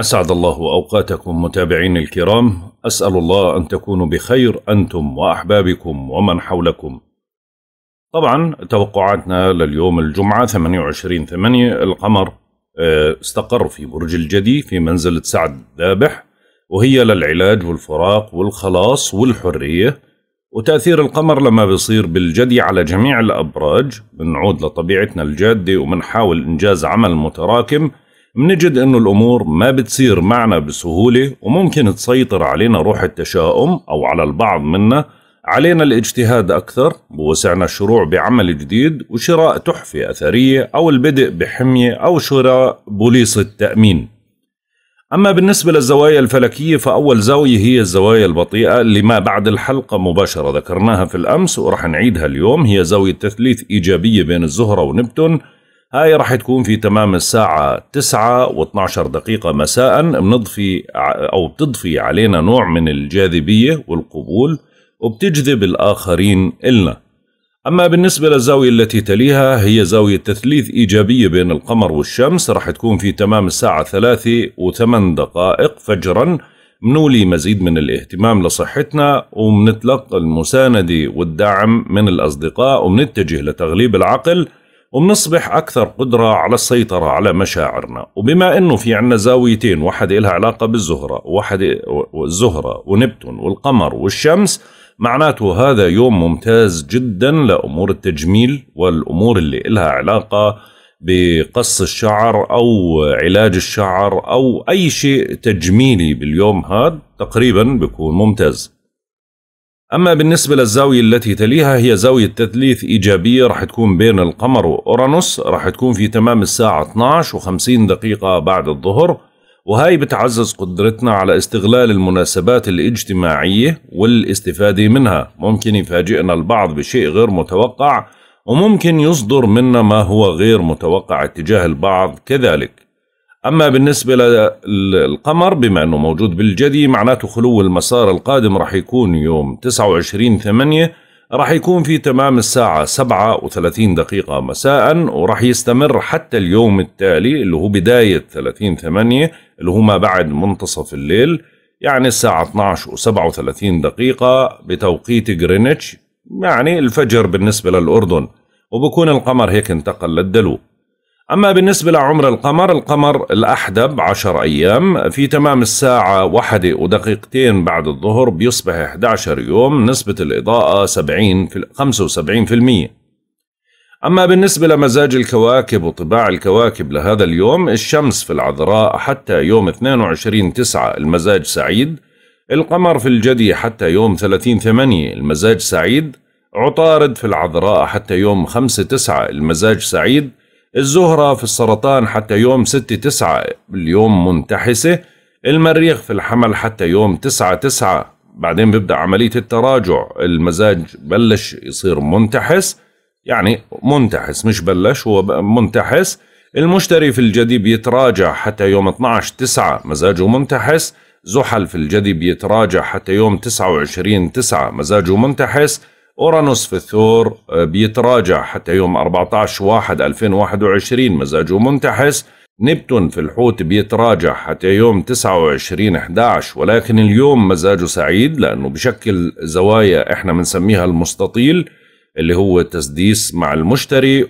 أسعد الله أوقاتكم متابعين الكرام أسأل الله أن تكونوا بخير أنتم وأحبابكم ومن حولكم طبعا توقعاتنا لليوم الجمعة 28 8 القمر آه، استقر في برج الجدي في منزلة سعد ذابح وهي للعلاج والفراق والخلاص والحرية وتأثير القمر لما بيصير بالجدي على جميع الأبراج بنعود لطبيعتنا الجادة وبنحاول إنجاز عمل متراكم منجد انه الامور ما بتصير معنا بسهولة وممكن تسيطر علينا روح التشاؤم او على البعض منا علينا الاجتهاد اكثر بوسعنا الشروع بعمل جديد وشراء تحفة اثرية او البدء بحمية او شراء بوليصة تأمين أما بالنسبة للزوايا الفلكية فأول زاوية هي الزوايا البطيئة اللي ما بعد الحلقة مباشرة ذكرناها في الأمس ورح نعيدها اليوم هي زاوية تثليث إيجابية بين الزهرة ونبتون هاي راح تكون في تمام الساعة 9 و12 دقيقة مساء بنضفي أو بتضفي علينا نوع من الجاذبية والقبول وبتجذب الآخرين إلنا أما بالنسبة للزاوية التي تليها هي زاوية تثليث إيجابية بين القمر والشمس راح تكون في تمام الساعة 3 و8 دقائق فجرا منولي مزيد من الاهتمام لصحتنا ومنتلقى المساندة والدعم من الأصدقاء ومنتجه لتغليب العقل وبنصبح أكثر قدرة على السيطرة على مشاعرنا وبما أنه في عنا زاويتين واحدة إلها علاقة بالزهرة واحدة الزهرة ونبتون والقمر والشمس معناته هذا يوم ممتاز جدا لأمور التجميل والأمور اللي إلها علاقة بقص الشعر أو علاج الشعر أو أي شيء تجميلي باليوم هذا تقريبا بيكون ممتاز أما بالنسبة للزاوية التي تليها هي زاوية تثليث إيجابية راح تكون بين القمر وأورانوس راح تكون في تمام الساعة 12 و50 دقيقة بعد الظهر وهي بتعزز قدرتنا على استغلال المناسبات الاجتماعية والاستفادة منها ممكن يفاجئنا البعض بشيء غير متوقع وممكن يصدر منا ما هو غير متوقع اتجاه البعض كذلك أما بالنسبة للقمر بما أنه موجود بالجدي معناته خلو المسار القادم راح يكون يوم 29 8 راح يكون في تمام الساعة 37 دقيقة مساء وراح يستمر حتى اليوم التالي اللي هو بداية 30 8 اللي هو ما بعد منتصف الليل يعني الساعة 12 و37 دقيقة بتوقيت غرينتش يعني الفجر بالنسبة للأردن وبكون القمر هيك انتقل للدلو أما بالنسبة لعمر القمر القمر الأحدب عشر أيام في تمام الساعة واحدة ودقيقتين بعد الظهر بيصبح 11 يوم نسبة الإضاءة 70 في 75% أما بالنسبة لمزاج الكواكب وطباع الكواكب لهذا اليوم الشمس في العذراء حتى يوم 22 تسعة المزاج سعيد القمر في الجدي حتى يوم 30 ثمانية المزاج سعيد عطارد في العذراء حتى يوم 5 تسعة المزاج سعيد الزهرة في السرطان حتى يوم 6 9 اليوم منتحسة المريخ في الحمل حتى يوم 9 9 بعدين بيبدأ عملية التراجع المزاج بلش يصير منتحس يعني منتحس مش بلش هو منتحس المشتري في الجدي بيتراجع حتى يوم 12 9 مزاجه منتحس زحل في الجدي بيتراجع حتى يوم 29 9 مزاجه منتحس أورانوس في الثور آه، بيتراجع حتى يوم 14 1 2021 مزاجه منتحس نبتون في الحوت بيتراجع حتى يوم 29 11 ولكن اليوم مزاجه سعيد لأنه بشكل زوايا احنا بنسميها المستطيل اللي هو تسديس مع المشتري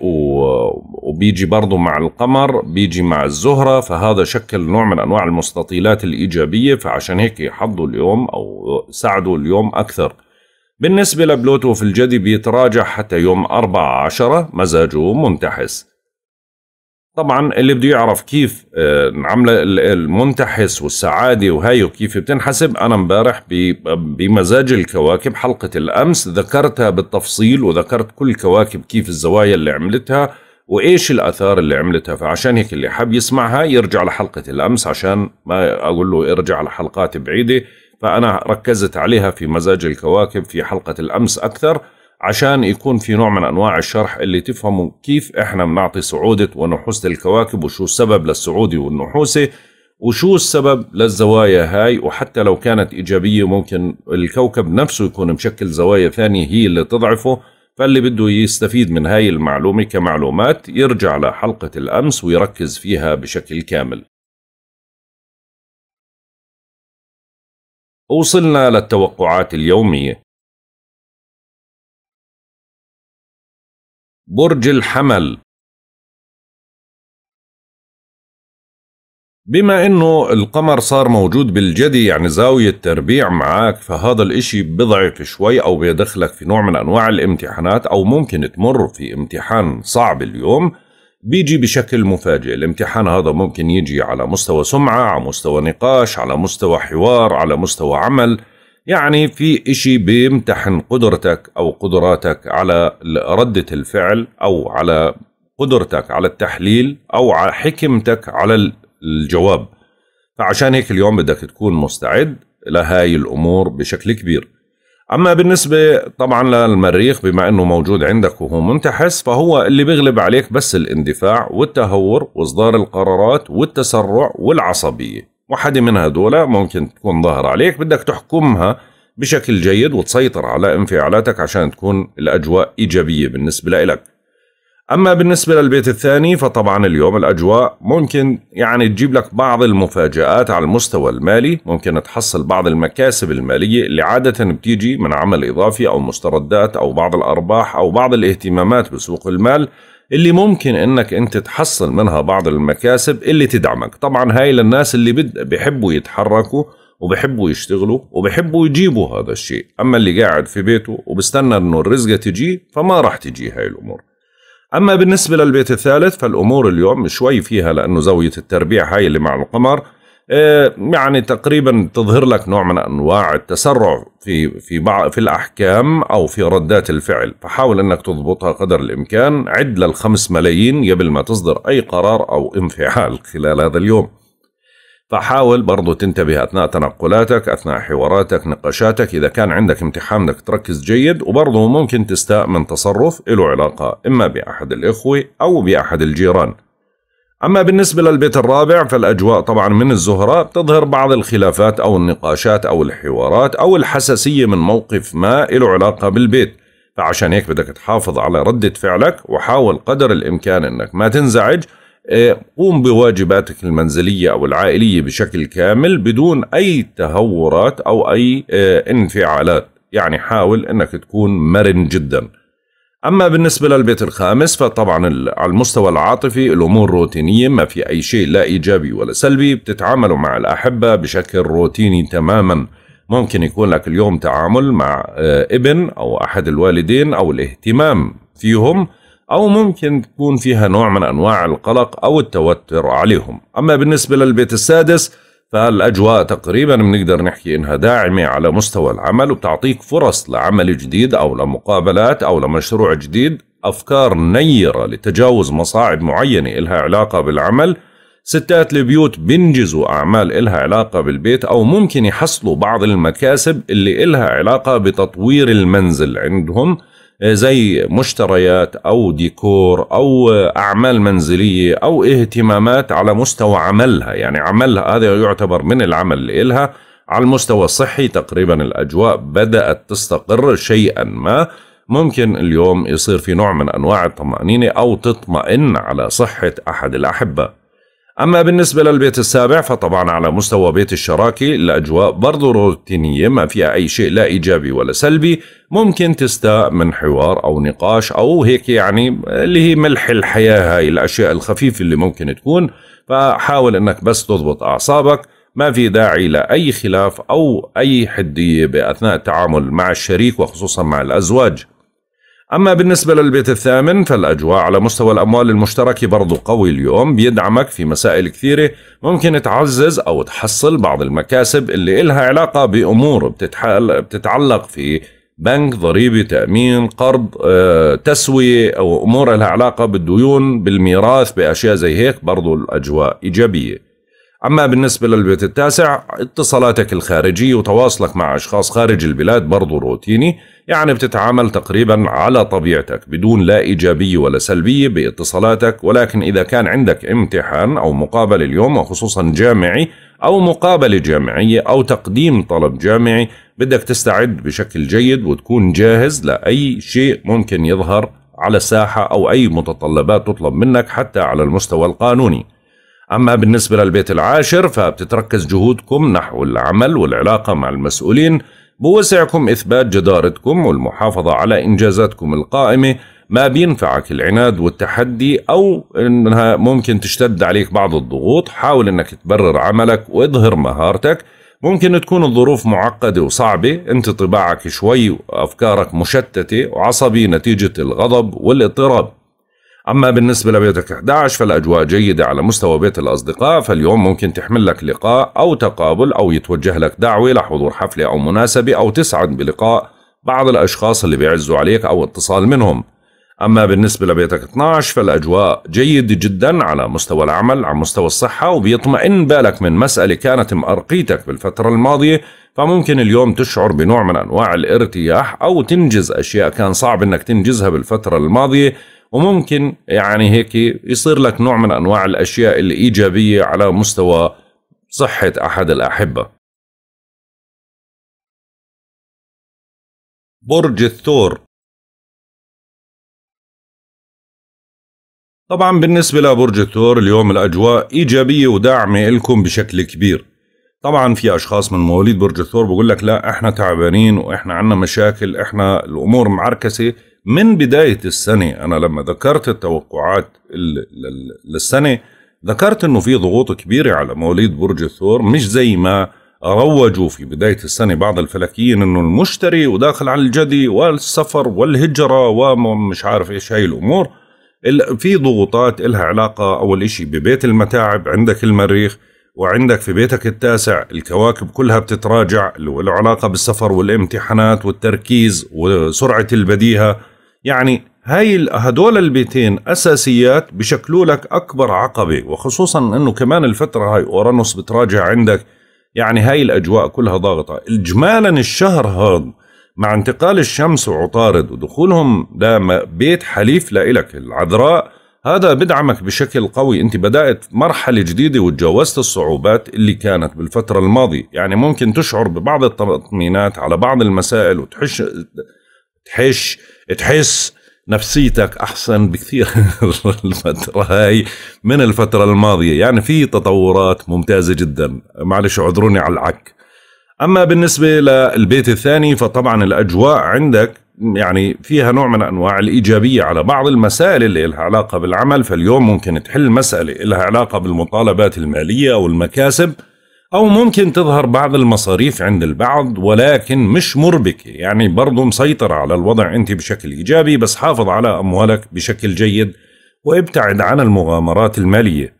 وبيجي برضه مع القمر بيجي مع الزهرة فهذا شكل نوع من أنواع المستطيلات الإيجابية فعشان هيك حظه اليوم أو سعده اليوم أكثر بالنسبة لبلوتو في الجدي بيتراجع حتى يوم 14 مزاجه منتحس طبعا اللي بده يعرف كيف آه، عمل المنتحس والسعادة وهي وكيف بتنحسب أنا امبارح بمزاج الكواكب حلقة الأمس ذكرتها بالتفصيل وذكرت كل كواكب كيف الزوايا اللي عملتها وإيش الأثار اللي عملتها فعشان هيك اللي حاب يسمعها يرجع لحلقة الأمس عشان ما أقول له ارجع لحلقات بعيدة فأنا ركزت عليها في مزاج الكواكب في حلقة الأمس أكثر عشان يكون في نوع من أنواع الشرح اللي تفهموا كيف إحنا بنعطي صعودة ونحوسة الكواكب وشو السبب للصعود والنحوسة وشو السبب للزوايا هاي وحتى لو كانت إيجابية ممكن الكوكب نفسه يكون مشكل زوايا ثانية هي اللي تضعفه فاللي بده يستفيد من هاي المعلومة كمعلومات يرجع لحلقة الأمس ويركز فيها بشكل كامل وصلنا للتوقعات اليومية برج الحمل بما انه القمر صار موجود بالجدي يعني زاوية تربيع معاك فهذا الاشي بضعف شوي او بيدخلك في نوع من انواع الامتحانات او ممكن تمر في امتحان صعب اليوم بيجي بشكل مفاجئ الامتحان هذا ممكن يجي على مستوى سمعة على مستوى نقاش على مستوى حوار على مستوى عمل يعني في إشي بيمتحن قدرتك أو قدراتك على ردة الفعل أو على قدرتك على التحليل أو على حكمتك على الجواب فعشان هيك اليوم بدك تكون مستعد لهاي الأمور بشكل كبير أما بالنسبة طبعا للمريخ بما أنه موجود عندك وهو منتحس فهو اللي بيغلب عليك بس الاندفاع والتهور وإصدار القرارات والتسرع والعصبية وحدة من هدول ممكن تكون ظاهرة عليك بدك تحكمها بشكل جيد وتسيطر على انفعالاتك عشان تكون الأجواء إيجابية بالنسبة لك اما بالنسبه للبيت الثاني فطبعا اليوم الاجواء ممكن يعني تجيب لك بعض المفاجات على المستوى المالي ممكن تحصل بعض المكاسب الماليه اللي عاده بتيجي من عمل اضافي او مستردات او بعض الارباح او بعض الاهتمامات بسوق المال اللي ممكن انك انت تحصل منها بعض المكاسب اللي تدعمك طبعا هاي للناس اللي بيحبوا يتحركوا وبحبوا يشتغلوا وبحبوا يجيبوا هذا الشيء اما اللي قاعد في بيته وبستنى انه الرزقه تجي فما راح تجي هاي الامور أما بالنسبة للبيت الثالث فالأمور اليوم شوي فيها لأنه زاوية التربيع هاي اللي مع القمر آه، يعني تقريبا تظهر لك نوع من انواع التسرع في في بعض في الاحكام او في ردات الفعل فحاول انك تضبطها قدر الامكان عد للخمس ملايين قبل ما تصدر اي قرار او انفعال خلال هذا اليوم فحاول برضو تنتبه أثناء تنقلاتك أثناء حواراتك نقاشاتك إذا كان عندك امتحان لك تركز جيد وبرضو ممكن تستاء من تصرف له علاقة إما بأحد الإخوة أو بأحد الجيران أما بالنسبة للبيت الرابع فالأجواء طبعا من الزهراء بتظهر بعض الخلافات أو النقاشات أو الحوارات أو الحساسية من موقف ما له علاقة بالبيت فعشان هيك بدك تحافظ على ردة فعلك وحاول قدر الإمكان أنك ما تنزعج إيه، قوم بواجباتك المنزلية أو العائلية بشكل كامل بدون أي تهورات أو أي إيه، انفعالات يعني حاول أنك تكون مرن جدا أما بالنسبة للبيت الخامس فطبعا على المستوى العاطفي الأمور روتينية ما في أي شيء لا إيجابي ولا سلبي بتتعاملوا مع الأحبة بشكل روتيني تماما ممكن يكون لك اليوم تعامل مع إيه، ابن أو أحد الوالدين أو الاهتمام فيهم أو ممكن تكون فيها نوع من أنواع القلق أو التوتر عليهم أما بالنسبة للبيت السادس فالأجواء تقريبا بنقدر نحكي إنها داعمة على مستوى العمل وبتعطيك فرص لعمل جديد أو لمقابلات أو لمشروع جديد أفكار نيرة لتجاوز مصاعب معينة إلها علاقة بالعمل ستات البيوت بينجزوا أعمال إلها علاقة بالبيت أو ممكن يحصلوا بعض المكاسب اللي إلها علاقة بتطوير المنزل عندهم زي مشتريات أو ديكور أو أعمال منزلية أو اهتمامات على مستوى عملها يعني عملها هذا يعتبر من العمل لها على المستوى الصحي تقريبا الأجواء بدأت تستقر شيئا ما ممكن اليوم يصير في نوع من أنواع الطمأنينة أو تطمئن على صحة أحد الأحبة أما بالنسبة للبيت السابع فطبعا على مستوى بيت الشراكة الأجواء برضو روتينية ما فيها أي شيء لا إيجابي ولا سلبي ممكن تستاء من حوار أو نقاش أو هيك يعني اللي هي ملح الحياة هاي الأشياء الخفيفة اللي ممكن تكون فحاول أنك بس تضبط أعصابك ما في داعي لأي خلاف أو أي حدية بأثناء التعامل مع الشريك وخصوصا مع الأزواج أما بالنسبة للبيت الثامن فالأجواء على مستوى الأموال المشتركة برضو قوي اليوم بيدعمك في مسائل كثيرة ممكن تعزز أو تحصل بعض المكاسب اللي إلها علاقة بأمور بتتعلق في بنك ضريبة تأمين قرض آه، تسوية أو أمور لها علاقة بالديون بالميراث بأشياء زي هيك برضو الأجواء إيجابية أما بالنسبة للبيت التاسع اتصالاتك الخارجية وتواصلك مع أشخاص خارج البلاد برضو روتيني يعني بتتعامل تقريبا على طبيعتك بدون لا إيجابية ولا سلبية باتصالاتك ولكن إذا كان عندك امتحان أو مقابلة اليوم وخصوصا جامعي أو مقابلة جامعية أو تقديم طلب جامعي بدك تستعد بشكل جيد وتكون جاهز لأي شيء ممكن يظهر على الساحة أو أي متطلبات تطلب منك حتى على المستوى القانوني أما بالنسبة للبيت العاشر فبتتركز جهودكم نحو العمل والعلاقة مع المسؤولين بوسعكم إثبات جدارتكم والمحافظة على إنجازاتكم القائمة ما بينفعك العناد والتحدي أو أنها ممكن تشتد عليك بعض الضغوط حاول أنك تبرر عملك واظهر مهارتك ممكن تكون الظروف معقدة وصعبة انت طباعك شوي وأفكارك مشتتة وعصبي نتيجة الغضب والاضطراب أما بالنسبة لبيتك 11 فالأجواء جيدة على مستوى بيت الأصدقاء فاليوم ممكن تحمل لك لقاء أو تقابل أو يتوجه لك دعوة لحضور حفلة أو مناسبة أو تسعد بلقاء بعض الأشخاص اللي بيعزوا عليك أو اتصال منهم أما بالنسبة لبيتك 12 فالأجواء جيدة جدا على مستوى العمل على مستوى الصحة وبيطمئن بالك من مسألة كانت مأرقيتك بالفترة الماضية فممكن اليوم تشعر بنوع من أنواع الارتياح أو تنجز أشياء كان صعب أنك تنجزها بالفترة الماضية وممكن يعني هيك يصير لك نوع من انواع الاشياء الايجابيه على مستوى صحه احد الاحبه برج الثور طبعا بالنسبة لبرج الثور اليوم الأجواء إيجابية وداعمة لكم بشكل كبير طبعا في أشخاص من مواليد برج الثور بقول لك لا إحنا تعبانين وإحنا عنا مشاكل إحنا الأمور معركسة من بداية السنة أنا لما ذكرت التوقعات للسنة ذكرت أنه في ضغوط كبيرة على مواليد برج الثور مش زي ما روجوا في بداية السنة بعض الفلكيين أنه المشتري وداخل على الجدي والسفر والهجرة ومش عارف إيش هاي الأمور في ضغوطات إلها علاقة أول إشي ببيت المتاعب عندك المريخ وعندك في بيتك التاسع الكواكب كلها بتتراجع اللي له علاقة بالسفر والامتحانات والتركيز وسرعة البديهة يعني هاي هدول البيتين اساسيات بشكلوا لك اكبر عقبه وخصوصا انه كمان الفتره هاي اورانوس بتراجع عندك يعني هاي الاجواء كلها ضاغطه اجمالا الشهر هذا مع انتقال الشمس وعطارد ودخولهم ده بيت حليف لإلك العذراء هذا بدعمك بشكل قوي انت بدأت مرحلة جديدة وتجاوزت الصعوبات اللي كانت بالفترة الماضية يعني ممكن تشعر ببعض التطمينات على بعض المسائل وتحش تحش تحس نفسيتك احسن بكثير الفتره هاي من الفتره الماضيه يعني في تطورات ممتازه جدا معلش اعذروني على العك اما بالنسبه للبيت الثاني فطبعا الاجواء عندك يعني فيها نوع من انواع الايجابيه على بعض المسائل اللي لها علاقه بالعمل فاليوم ممكن تحل مساله لها علاقه بالمطالبات الماليه او المكاسب أو ممكن تظهر بعض المصاريف عند البعض ولكن مش مربكة يعني برضو مسيطر على الوضع أنت بشكل إيجابي بس حافظ على أموالك بشكل جيد وابتعد عن المغامرات المالية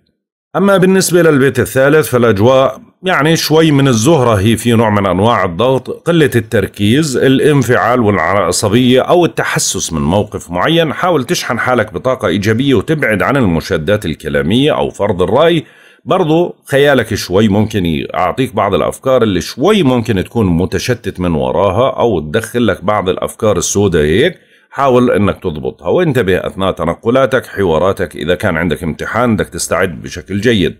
أما بالنسبة للبيت الثالث فالأجواء يعني شوي من الزهرة هي في نوع من أنواع الضغط قلة التركيز الانفعال والعصبية أو التحسس من موقف معين حاول تشحن حالك بطاقة إيجابية وتبعد عن المشادات الكلامية أو فرض الرأي برضو خيالك شوي ممكن يعطيك بعض الأفكار اللي شوي ممكن تكون متشتت من وراها أو تدخل لك بعض الأفكار السوداء هيك حاول أنك تضبطها وانتبه أثناء تنقلاتك حواراتك إذا كان عندك امتحان بدك تستعد بشكل جيد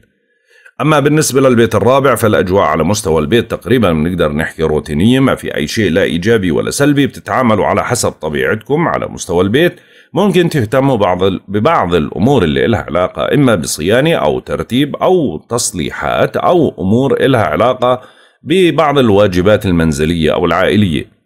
أما بالنسبة للبيت الرابع فالأجواء على مستوى البيت تقريبا بنقدر نحكي روتينية ما في أي شيء لا إيجابي ولا سلبي بتتعاملوا على حسب طبيعتكم على مستوى البيت ممكن تهتموا بعض ببعض الأمور اللي إلها علاقة إما بصيانة أو ترتيب أو تصليحات أو أمور إلها علاقة ببعض الواجبات المنزلية أو العائلية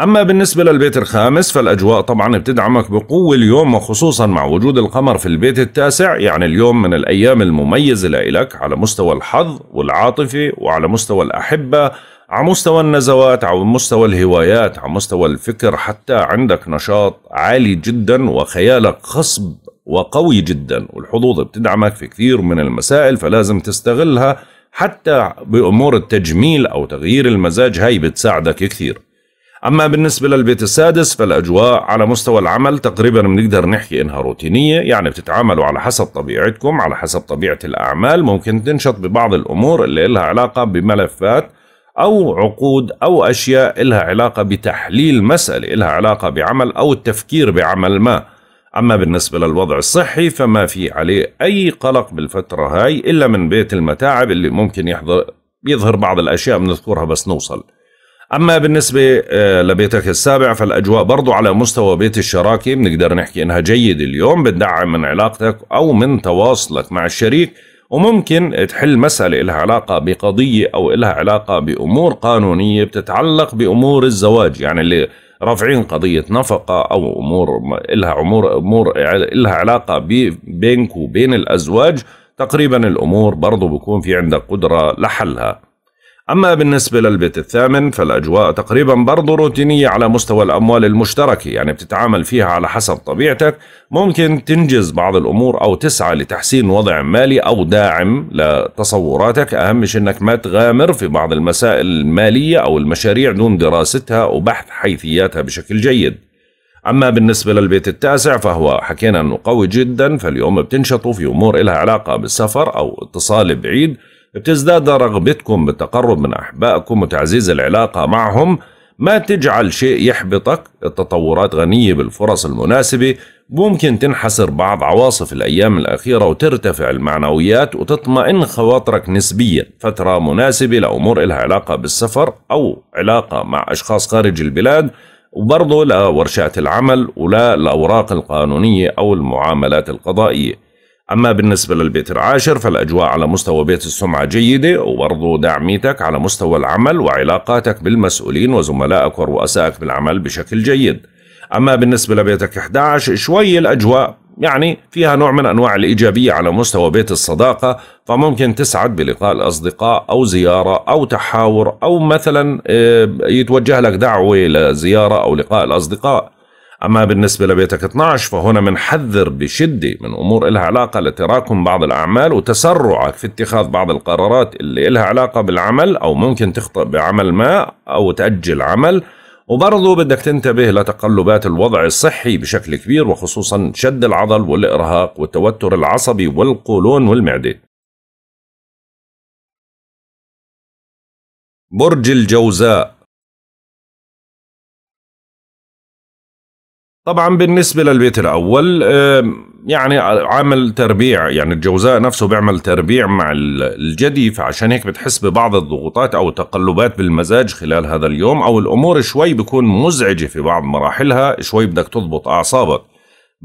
أما بالنسبة للبيت الخامس فالأجواء طبعا بتدعمك بقوة اليوم وخصوصا مع وجود القمر في البيت التاسع يعني اليوم من الأيام المميزة لك على مستوى الحظ والعاطفة وعلى مستوى الأحبة على مستوى النزوات على مستوى الهوايات على مستوى الفكر حتى عندك نشاط عالي جدا وخيالك خصب وقوي جدا والحظوظ بتدعمك في كثير من المسائل فلازم تستغلها حتى بأمور التجميل أو تغيير المزاج هاي بتساعدك كثير أما بالنسبة للبيت السادس فالأجواء على مستوى العمل تقريبا بنقدر نحكي إنها روتينية يعني بتتعاملوا على حسب طبيعتكم على حسب طبيعة الأعمال ممكن تنشط ببعض الأمور اللي لها علاقة بملفات أو عقود أو أشياء إلها علاقة بتحليل مسألة إلها علاقة بعمل أو التفكير بعمل ما أما بالنسبة للوضع الصحي فما في عليه أي قلق بالفترة هاي إلا من بيت المتاعب اللي ممكن يحضر يظهر بعض الأشياء بنذكرها بس نوصل أما بالنسبة آه، لبيتك السابع فالأجواء برضو على مستوى بيت الشراكة بنقدر نحكي إنها جيدة اليوم بتدعم من علاقتك أو من تواصلك مع الشريك وممكن تحل مسألة لها علاقة بقضية أو لها علاقة بأمور قانونية بتتعلق بأمور الزواج يعني اللي رافعين قضية نفقة أو أمور لها أمور أمور لها علاقة بينك وبين الأزواج تقريبا الأمور برضو بكون في عندك قدرة لحلها أما بالنسبة للبيت الثامن فالأجواء تقريبا برضو روتينية على مستوى الأموال المشتركة يعني بتتعامل فيها على حسب طبيعتك ممكن تنجز بعض الأمور أو تسعى لتحسين وضع مالي أو داعم لتصوراتك أهم شيء أنك ما تغامر في بعض المسائل المالية أو المشاريع دون دراستها وبحث حيثياتها بشكل جيد أما بالنسبة للبيت التاسع فهو حكينا أنه قوي جدا فاليوم بتنشطوا في أمور إلها علاقة بالسفر أو اتصال بعيد بتزداد رغبتكم بالتقرب من أحبائكم وتعزيز العلاقة معهم ما تجعل شيء يحبطك التطورات غنية بالفرص المناسبة ممكن تنحسر بعض عواصف الأيام الأخيرة وترتفع المعنويات وتطمئن خواطرك نسبيا فترة مناسبة لأمور لها علاقة بالسفر أو علاقة مع أشخاص خارج البلاد وبرضه لورشات العمل ولا الأوراق القانونية أو المعاملات القضائية أما بالنسبة للبيت العاشر فالأجواء على مستوى بيت السمعة جيدة وبرضو دعميتك على مستوى العمل وعلاقاتك بالمسؤولين وزملائك ورؤسائك بالعمل بشكل جيد أما بالنسبة لبيتك 11 شوي الأجواء يعني فيها نوع من أنواع الإيجابية على مستوى بيت الصداقة فممكن تسعد بلقاء الأصدقاء أو زيارة أو تحاور أو مثلا آه، يتوجه لك دعوة لزيارة أو لقاء الأصدقاء أما بالنسبة لبيتك 12 فهنا منحذر بشدة من أمور إلها علاقة لتراكم بعض الأعمال وتسرعك في اتخاذ بعض القرارات اللي إلها علاقة بالعمل أو ممكن تخطئ بعمل ما أو تأجل عمل وبرضه بدك تنتبه لتقلبات الوضع الصحي بشكل كبير وخصوصا شد العضل والإرهاق والتوتر العصبي والقولون والمعدة برج الجوزاء طبعا بالنسبه للبيت الاول يعني عامل تربيع يعني الجوزاء نفسه بيعمل تربيع مع الجدي فعشان هيك بتحس ببعض الضغوطات او تقلبات بالمزاج خلال هذا اليوم او الامور شوي بكون مزعجه في بعض مراحلها شوي بدك تضبط اعصابك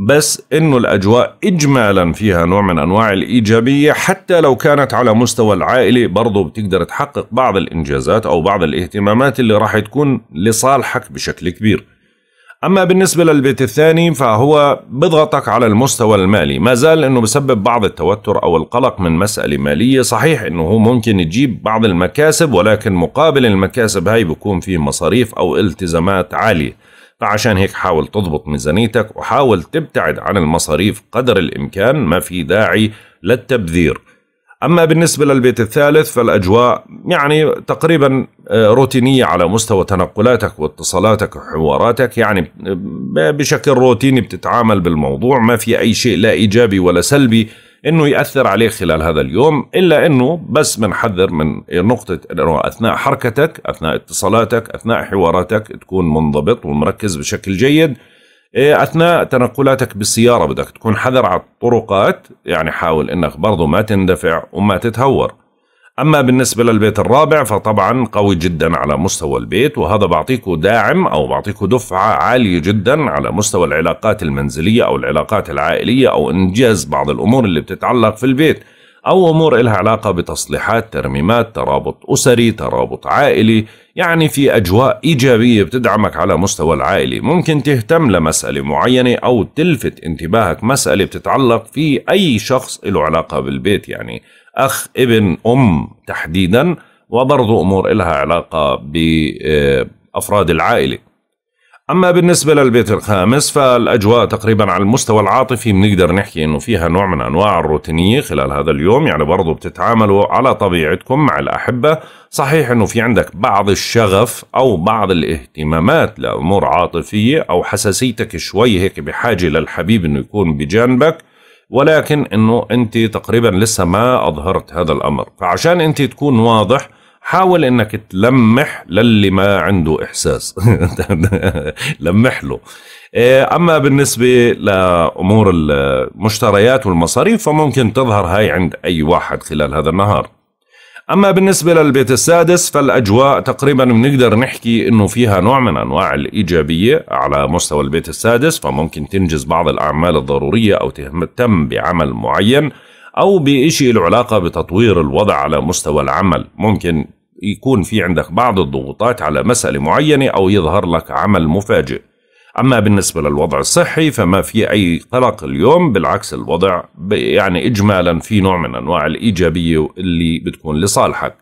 بس انه الاجواء اجمالا فيها نوع من انواع الايجابيه حتى لو كانت على مستوى العائله برضه بتقدر تحقق بعض الانجازات او بعض الاهتمامات اللي راح تكون لصالحك بشكل كبير أما بالنسبة للبيت الثاني فهو بضغطك على المستوى المالي ما زال أنه بسبب بعض التوتر أو القلق من مسألة مالية صحيح أنه هو ممكن يجيب بعض المكاسب ولكن مقابل المكاسب هاي بكون فيه مصاريف أو التزامات عالية فعشان هيك حاول تضبط ميزانيتك وحاول تبتعد عن المصاريف قدر الإمكان ما في داعي للتبذير أما بالنسبة للبيت الثالث فالأجواء يعني تقريبا آه، روتينية على مستوى تنقلاتك واتصالاتك وحواراتك يعني آه، بشكل روتيني بتتعامل بالموضوع ما في أي شيء لا إيجابي ولا سلبي انه ياثر عليك خلال هذا اليوم الا انه بس بنحذر من نقطه انه اثناء حركتك اثناء اتصالاتك اثناء حواراتك تكون منضبط ومركز بشكل جيد إيه، اثناء تنقلاتك بالسياره بدك تكون حذر على الطرقات يعني حاول انك برضه ما تندفع وما تتهور اما بالنسبه للبيت الرابع فطبعا قوي جدا على مستوى البيت وهذا بعطيكم داعم او بعطيكم دفعه عاليه جدا على مستوى العلاقات المنزليه او العلاقات العائليه او انجاز بعض الامور اللي بتتعلق في البيت أو أمور إلها علاقة بتصليحات ترميمات ترابط أسري ترابط عائلي يعني في أجواء إيجابية بتدعمك على مستوى العائلي ممكن تهتم لمسألة معينة أو تلفت انتباهك مسألة بتتعلق في أي شخص له علاقة بالبيت يعني أخ ابن أم تحديدا وبرضو أمور إلها علاقة بأفراد العائلة أما بالنسبة للبيت الخامس فالأجواء تقريبا على المستوى العاطفي بنقدر نحكي إنه فيها نوع من أنواع الروتينية خلال هذا اليوم يعني برضو بتتعاملوا على طبيعتكم مع الأحبة صحيح إنه في عندك بعض الشغف أو بعض الاهتمامات لأمور عاطفية أو حساسيتك شوي هيك بحاجة للحبيب إنه يكون بجانبك ولكن إنه أنت تقريبا لسه ما أظهرت هذا الأمر فعشان أنت تكون واضح حاول انك تلمح للي ما عنده احساس لمح له إيه، اما بالنسبه لامور المشتريات والمصاريف فممكن تظهر هاي عند اي واحد خلال هذا النهار اما بالنسبه للبيت السادس فالاجواء تقريبا بنقدر نحكي انه فيها نوع من انواع الايجابيه على مستوى البيت السادس فممكن تنجز بعض الاعمال الضروريه او تهتم بعمل معين أو بشيء له علاقة بتطوير الوضع على مستوى العمل ممكن يكون في عندك بعض الضغوطات على مسألة معينة أو يظهر لك عمل مفاجئ أما بالنسبة للوضع الصحي فما في أي قلق اليوم بالعكس الوضع يعني إجمالا في نوع من أنواع الإيجابية اللي بتكون لصالحك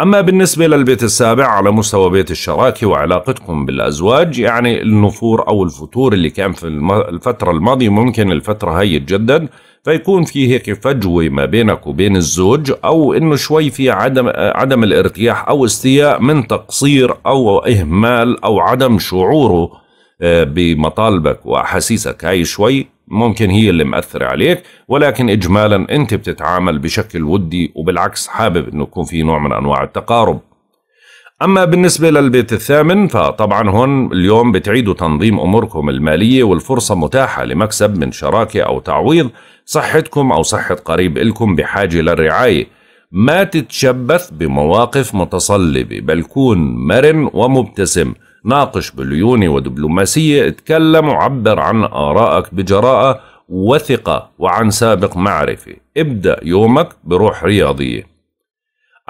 أما بالنسبة للبيت السابع على مستوى بيت الشراكة وعلاقتكم بالأزواج يعني النفور أو الفتور اللي كان في الفترة الماضية ممكن الفترة هاي يتجدد فيكون في هيك فجوة ما بينك وبين الزوج أو إنه شوي في عدم عدم الارتياح أو استياء من تقصير أو إهمال أو عدم شعوره آه، بمطالبك وأحاسيسك هاي شوي ممكن هي اللي مأثرة عليك ولكن إجمالا أنت بتتعامل بشكل ودي وبالعكس حابب أنه يكون في نوع من أنواع التقارب أما بالنسبة للبيت الثامن فطبعا هون اليوم بتعيدوا تنظيم أموركم المالية والفرصة متاحة لمكسب من شراكة أو تعويض صحتكم أو صحة قريب إلكم بحاجة للرعاية ما تتشبث بمواقف متصلبة بل كون مرن ومبتسم ناقش بليوني ودبلوماسية اتكلم وعبر عن آرائك بجراءة وثقة وعن سابق معرفة ابدأ يومك بروح رياضية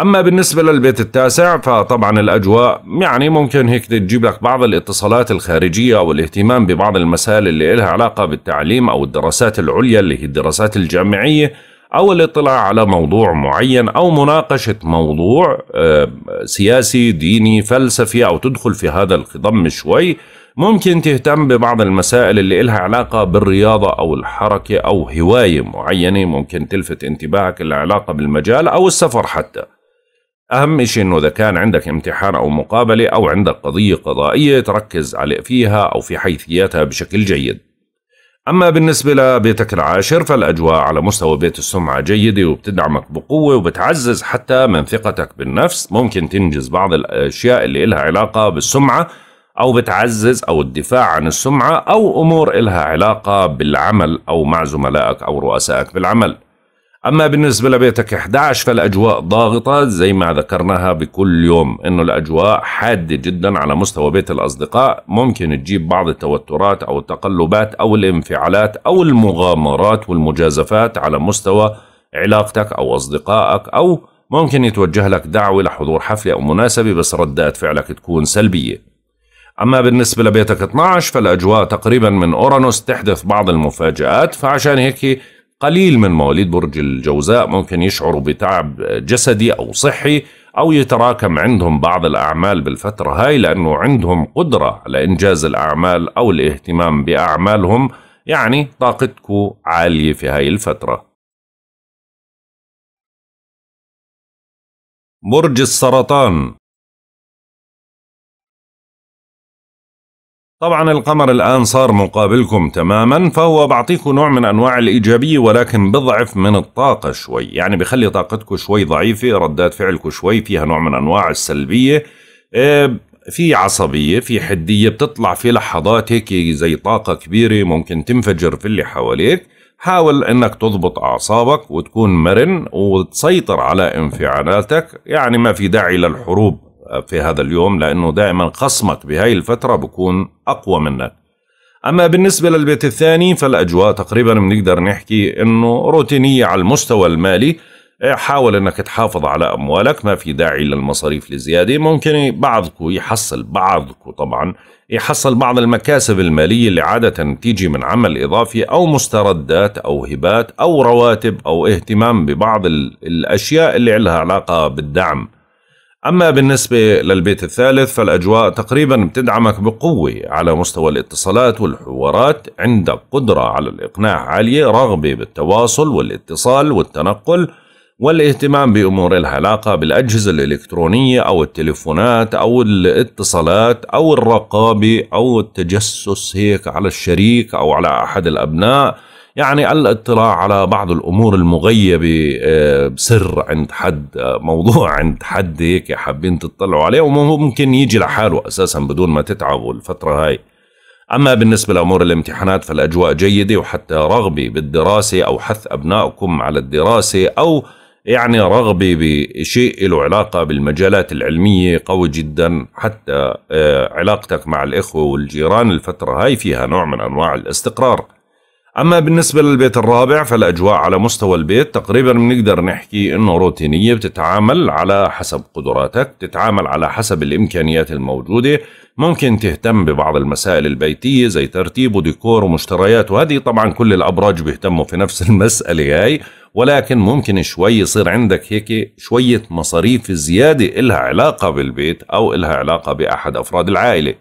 أما بالنسبة للبيت التاسع فطبعا الأجواء يعني ممكن هيك تجيب لك بعض الاتصالات الخارجية أو الاهتمام ببعض المسائل اللي إلها علاقة بالتعليم أو الدراسات العليا اللي هي الدراسات الجامعية أو الاطلاع على موضوع معين أو مناقشة موضوع آه، سياسي ديني فلسفي أو تدخل في هذا الخضم شوي ممكن تهتم ببعض المسائل اللي إلها علاقة بالرياضة أو الحركة أو هواية معينة ممكن تلفت انتباهك العلاقة بالمجال أو السفر حتى أهم شيء أنه إذا كان عندك امتحان أو مقابلة أو عندك قضية قضائية تركز عليه فيها أو في حيثياتها بشكل جيد أما بالنسبة لبيتك العاشر فالأجواء على مستوى بيت السمعة جيدة وبتدعمك بقوة وبتعزز حتى من ثقتك بالنفس ممكن تنجز بعض الأشياء اللي إلها علاقة بالسمعة أو بتعزز أو الدفاع عن السمعة أو أمور إلها علاقة بالعمل أو مع زملائك أو رؤسائك بالعمل أما بالنسبة لبيتك 11 فالأجواء ضاغطة زي ما ذكرناها بكل يوم إنه الأجواء حادة جدا على مستوى بيت الأصدقاء ممكن تجيب بعض التوترات أو التقلبات أو الانفعالات أو المغامرات والمجازفات على مستوى علاقتك أو أصدقائك أو ممكن يتوجه لك دعوة لحضور حفلة أو مناسبة بس ردات فعلك تكون سلبية أما بالنسبة لبيتك 12 فالأجواء تقريبا من أورانوس تحدث بعض المفاجآت فعشان هيك قليل من مواليد برج الجوزاء ممكن يشعروا بتعب جسدي أو صحي أو يتراكم عندهم بعض الأعمال بالفترة هاي لأنه عندهم قدرة على إنجاز الأعمال أو الاهتمام بأعمالهم يعني طاقتكو عالية في هاي الفترة برج السرطان طبعا القمر الآن صار مقابلكم تماما فهو بعطيكم نوع من أنواع الإيجابية ولكن بضعف من الطاقة شوي يعني بخلي طاقتكم شوي ضعيفة ردات فعلكم شوي فيها نوع من أنواع السلبية إيه، في عصبية في حدية بتطلع في لحظات هيك زي طاقة كبيرة ممكن تنفجر في اللي حواليك حاول انك تضبط اعصابك وتكون مرن وتسيطر على انفعالاتك يعني ما في داعي للحروب في هذا اليوم لأنه دائما خصمك بهاي الفترة بكون أقوى منك أما بالنسبة للبيت الثاني فالأجواء تقريبا بنقدر نحكي أنه روتينية على المستوى المالي إيه، حاول أنك تحافظ على أموالك ما في داعي للمصاريف لزيادة ممكن بعضكم يحصل بعضكم طبعا يحصل بعض المكاسب المالية اللي عادة تيجي من عمل إضافي أو مستردات أو هبات أو رواتب أو اهتمام ببعض الأشياء اللي لها علاقة بالدعم أما بالنسبة للبيت الثالث فالأجواء تقريبا بتدعمك بقوة على مستوى الاتصالات والحوارات عندك قدرة على الإقناع عالية رغبة بالتواصل والاتصال والتنقل والاهتمام بأمور العلاقة بالأجهزة الإلكترونية أو التليفونات أو الاتصالات أو الرقابة أو التجسس هيك على الشريك أو على أحد الأبناء يعني الاطلاع على بعض الامور المغيبه آه، بسر عند حد آه، موضوع عند حد هيك حابين تطلعوا عليه وممكن يجي لحاله اساسا بدون ما تتعبوا الفتره هاي اما بالنسبه لامور الامتحانات فالاجواء جيده وحتى رغبه بالدراسه او حث ابنائكم على الدراسه او يعني رغبة بشيء له علاقة بالمجالات العلمية قوي جدا حتى آه، علاقتك مع الإخوة والجيران الفترة هاي فيها نوع من أنواع الاستقرار أما بالنسبة للبيت الرابع فالأجواء على مستوى البيت تقريبا بنقدر نحكي إنه روتينية بتتعامل على حسب قدراتك بتتعامل على حسب الإمكانيات الموجودة ممكن تهتم ببعض المسائل البيتية زي ترتيب وديكور ومشتريات وهذه طبعا كل الأبراج بيهتموا في نفس المسألة هاي ولكن ممكن شوي يصير عندك هيك شوية مصاريف زيادة إلها علاقة بالبيت أو إلها علاقة بأحد أفراد العائلة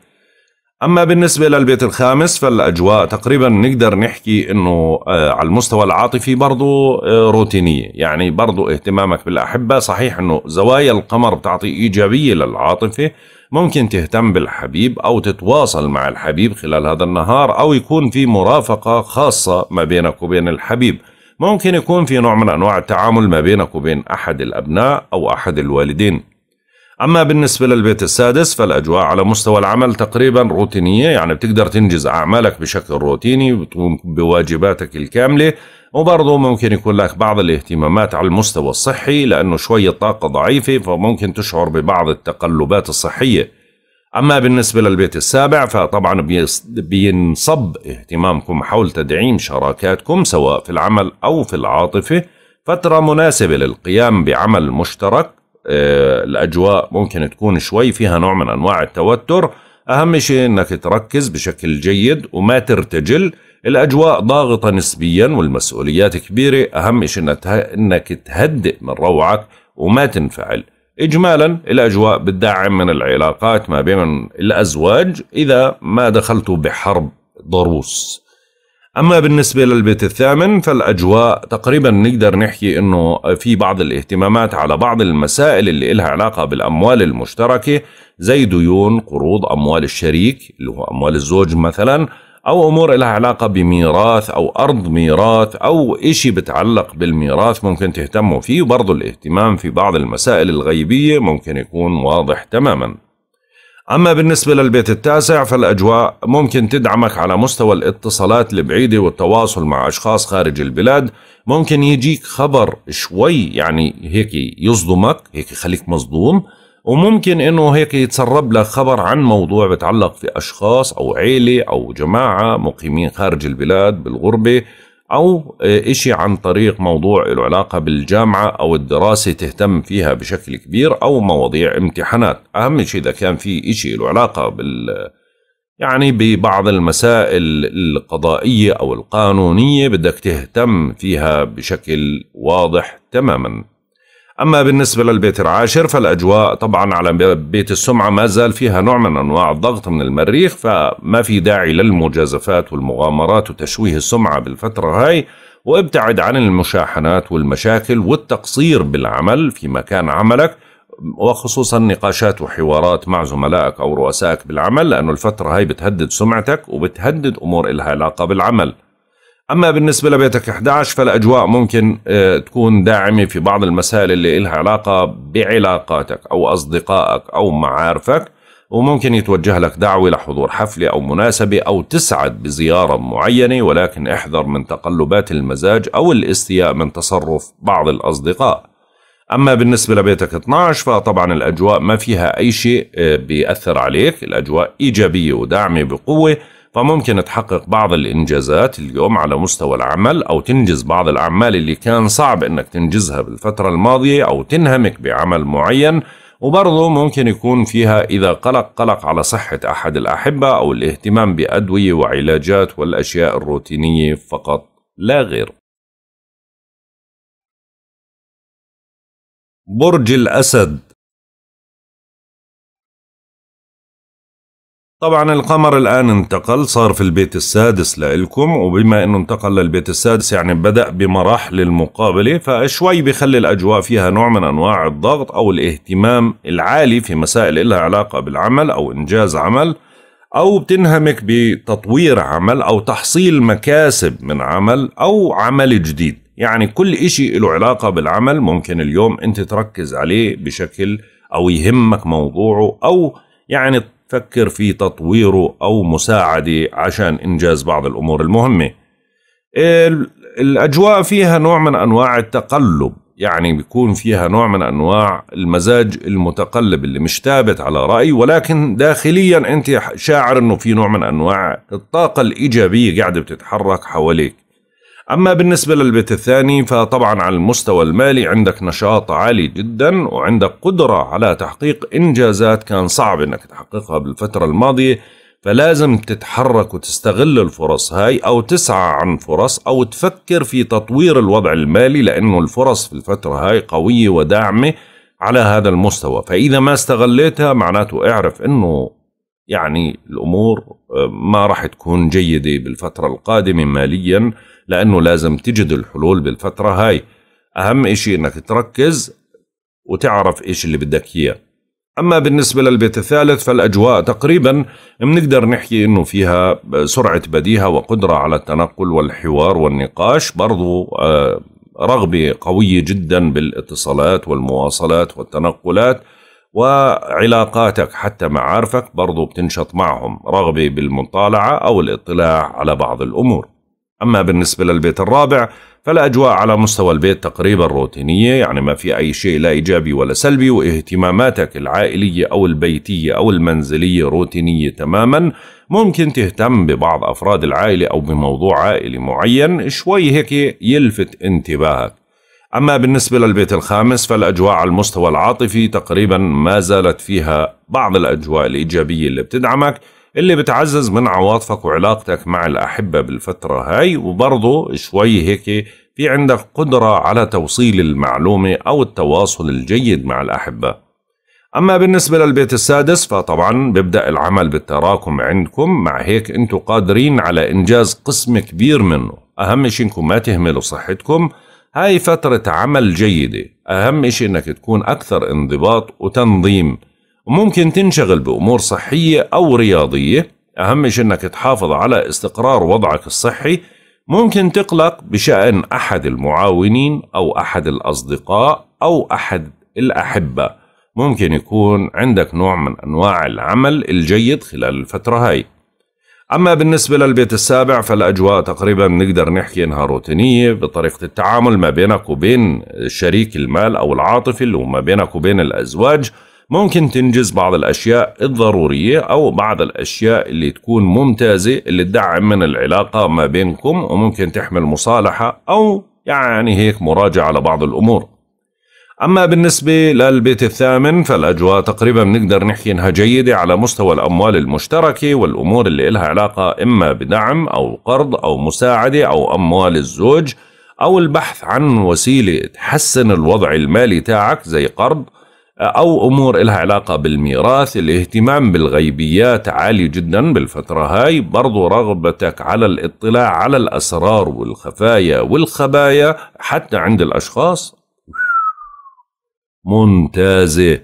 أما بالنسبة للبيت الخامس فالأجواء تقريبا نقدر نحكي أنه آه، على المستوى العاطفي برضو آه، روتينية يعني برضو اهتمامك بالأحبة صحيح أنه زوايا القمر بتعطي إيجابية للعاطفة ممكن تهتم بالحبيب أو تتواصل مع الحبيب خلال هذا النهار أو يكون في مرافقة خاصة ما بينك وبين الحبيب ممكن يكون في نوع من أنواع التعامل ما بينك وبين أحد الأبناء أو أحد الوالدين أما بالنسبة للبيت السادس فالأجواء على مستوى العمل تقريبا روتينية يعني بتقدر تنجز أعمالك بشكل روتيني وتقوم بواجباتك الكاملة وبرضه ممكن يكون لك بعض الاهتمامات على المستوى الصحي لأنه شوية طاقة ضعيفة فممكن تشعر ببعض التقلبات الصحية أما بالنسبة للبيت السابع فطبعا بينصب اهتمامكم حول تدعيم شراكاتكم سواء في العمل أو في العاطفة فترة مناسبة للقيام بعمل مشترك آه، الاجواء ممكن تكون شوي فيها نوع من انواع التوتر اهم شيء انك تركز بشكل جيد وما ترتجل الاجواء ضاغطه نسبيا والمسؤوليات كبيره اهم شيء انك تهدئ من روعك وما تنفعل اجمالا الاجواء بتدعم من العلاقات ما بين الازواج اذا ما دخلتوا بحرب ضروس أما بالنسبة للبيت الثامن فالأجواء تقريبا نقدر نحكي أنه في بعض الاهتمامات على بعض المسائل اللي إلها علاقة بالأموال المشتركة زي ديون قروض أموال الشريك اللي هو أموال الزوج مثلا أو أمور إلها علاقة بميراث أو أرض ميراث أو إشي بتعلق بالميراث ممكن تهتموا فيه وبرضه الاهتمام في بعض المسائل الغيبية ممكن يكون واضح تماماً أما بالنسبة للبيت التاسع فالأجواء ممكن تدعمك على مستوى الاتصالات البعيدة والتواصل مع أشخاص خارج البلاد ممكن يجيك خبر شوي يعني هيك يصدمك هيك يخليك مصدوم وممكن انه هيك يتسرب لك خبر عن موضوع بتعلق في اشخاص او عيله او جماعه مقيمين خارج البلاد بالغربه أو إشي عن طريق موضوع له علاقة بالجامعة أو الدراسة تهتم فيها بشكل كبير أو مواضيع امتحانات أهم شيء إذا كان في إشي له علاقة بال يعني ببعض المسائل القضائية أو القانونية بدك تهتم فيها بشكل واضح تماما أما بالنسبة للبيت العاشر فالأجواء طبعا على بيت السمعة ما زال فيها نوع من أنواع الضغط من المريخ فما في داعي للمجازفات والمغامرات وتشويه السمعة بالفترة هاي وابتعد عن المشاحنات والمشاكل والتقصير بالعمل في مكان عملك وخصوصا نقاشات وحوارات مع زملائك أو رؤسائك بالعمل لأنه الفترة هاي بتهدد سمعتك وبتهدد أمور إلها علاقة بالعمل أما بالنسبة لبيتك 11 فالأجواء ممكن آه، تكون داعمة في بعض المسائل اللي إلها علاقة بعلاقاتك أو أصدقائك أو معارفك وممكن يتوجه لك دعوة لحضور حفلة أو مناسبة أو تسعد بزيارة معينة ولكن احذر من تقلبات المزاج أو الاستياء من تصرف بعض الأصدقاء أما بالنسبة لبيتك 12 فطبعا الأجواء ما فيها أي شيء آه، بيأثر عليك الأجواء إيجابية وداعمة بقوة فممكن تحقق بعض الإنجازات اليوم على مستوى العمل أو تنجز بعض الأعمال اللي كان صعب إنك تنجزها بالفترة الماضية أو تنهمك بعمل معين وبرضه ممكن يكون فيها إذا قلق قلق على صحة أحد الأحبة أو الاهتمام بأدوية وعلاجات والأشياء الروتينية فقط لا غير برج الأسد طبعا القمر الآن انتقل صار في البيت السادس لإلكم وبما أنه انتقل للبيت السادس يعني بدأ بمراحل المقابلة فشوي بخلي الأجواء فيها نوع من أنواع الضغط أو الاهتمام العالي في مسائل إلها علاقة بالعمل أو إنجاز عمل أو بتنهمك بتطوير عمل أو تحصيل مكاسب من عمل أو عمل جديد يعني كل إشي له علاقة بالعمل ممكن اليوم أنت تركز عليه بشكل أو يهمك موضوعه أو يعني فكر في تطويره أو مساعدة عشان إنجاز بعض الأمور المهمة الأجواء فيها نوع من أنواع التقلب يعني بيكون فيها نوع من أنواع المزاج المتقلب اللي مش ثابت على رأي ولكن داخليا أنت شاعر أنه في نوع من أنواع الطاقة الإيجابية قاعدة بتتحرك حواليك أما بالنسبة للبيت الثاني فطبعا على المستوى المالي عندك نشاط عالي جدا وعندك قدرة على تحقيق إنجازات كان صعب أنك تحققها بالفترة الماضية فلازم تتحرك وتستغل الفرص هاي أو تسعى عن فرص أو تفكر في تطوير الوضع المالي لأنه الفرص في الفترة هاي قوية وداعمة على هذا المستوى فإذا ما استغليتها معناته اعرف أنه يعني الأمور آه، ما راح تكون جيدة بالفترة القادمة مالياً لأنه لازم تجد الحلول بالفترة هاي أهم إشي إنك تركز وتعرف إيش اللي بدك إياه أما بالنسبة للبيت الثالث فالأجواء تقريبا بنقدر نحكي إنه فيها سرعة بديهة وقدرة على التنقل والحوار والنقاش برضو آه، رغبة قوية جدا بالاتصالات والمواصلات والتنقلات وعلاقاتك حتى معارفك برضو بتنشط معهم رغبة بالمطالعة أو الاطلاع على بعض الأمور أما بالنسبة للبيت الرابع فالأجواء على مستوى البيت تقريبا روتينية يعني ما في أي شيء لا إيجابي ولا سلبي واهتماماتك العائلية أو البيتية أو المنزلية روتينية تماما ممكن تهتم ببعض أفراد العائلة أو بموضوع عائلي معين شوي هيك يلفت انتباهك أما بالنسبة للبيت الخامس فالأجواء على المستوى العاطفي تقريبا ما زالت فيها بعض الأجواء الإيجابية اللي بتدعمك اللي بتعزز من عواطفك وعلاقتك مع الأحبة بالفترة هاي وبرضه شوي هيك في عندك قدرة على توصيل المعلومة أو التواصل الجيد مع الأحبة أما بالنسبة للبيت السادس فطبعا بيبدأ العمل بالتراكم عندكم مع هيك أنتوا قادرين على إنجاز قسم كبير منه أهم شيء أنكم ما تهملوا صحتكم هاي فترة عمل جيدة أهم شيء أنك تكون أكثر انضباط وتنظيم وممكن تنشغل بأمور صحية أو رياضية أهم شيء أنك تحافظ على استقرار وضعك الصحي ممكن تقلق بشأن أحد المعاونين أو أحد الأصدقاء أو أحد الأحبة ممكن يكون عندك نوع من أنواع العمل الجيد خلال الفترة هاي أما بالنسبة للبيت السابع فالأجواء تقريبا نقدر نحكي إنها روتينية بطريقة التعامل ما بينك وبين شريك المال أو العاطفي اللي هو ما بينك وبين الأزواج ممكن تنجز بعض الأشياء الضرورية أو بعض الأشياء اللي تكون ممتازة اللي تدعم من العلاقة ما بينكم وممكن تحمل مصالحة أو يعني هيك مراجعة لبعض الأمور أما بالنسبة للبيت الثامن فالأجواء تقريبا نقدر نحكي إنها جيدة على مستوى الأموال المشتركة والأمور اللي إلها علاقة إما بدعم أو قرض أو مساعدة أو أموال الزوج أو البحث عن وسيلة تحسن الوضع المالي تاعك زي قرض أو أمور إلها علاقة بالميراث الاهتمام بالغيبيات عالي جدا بالفترة هاي برضو رغبتك على الاطلاع على الأسرار والخفايا والخبايا حتى عند الأشخاص ممتازة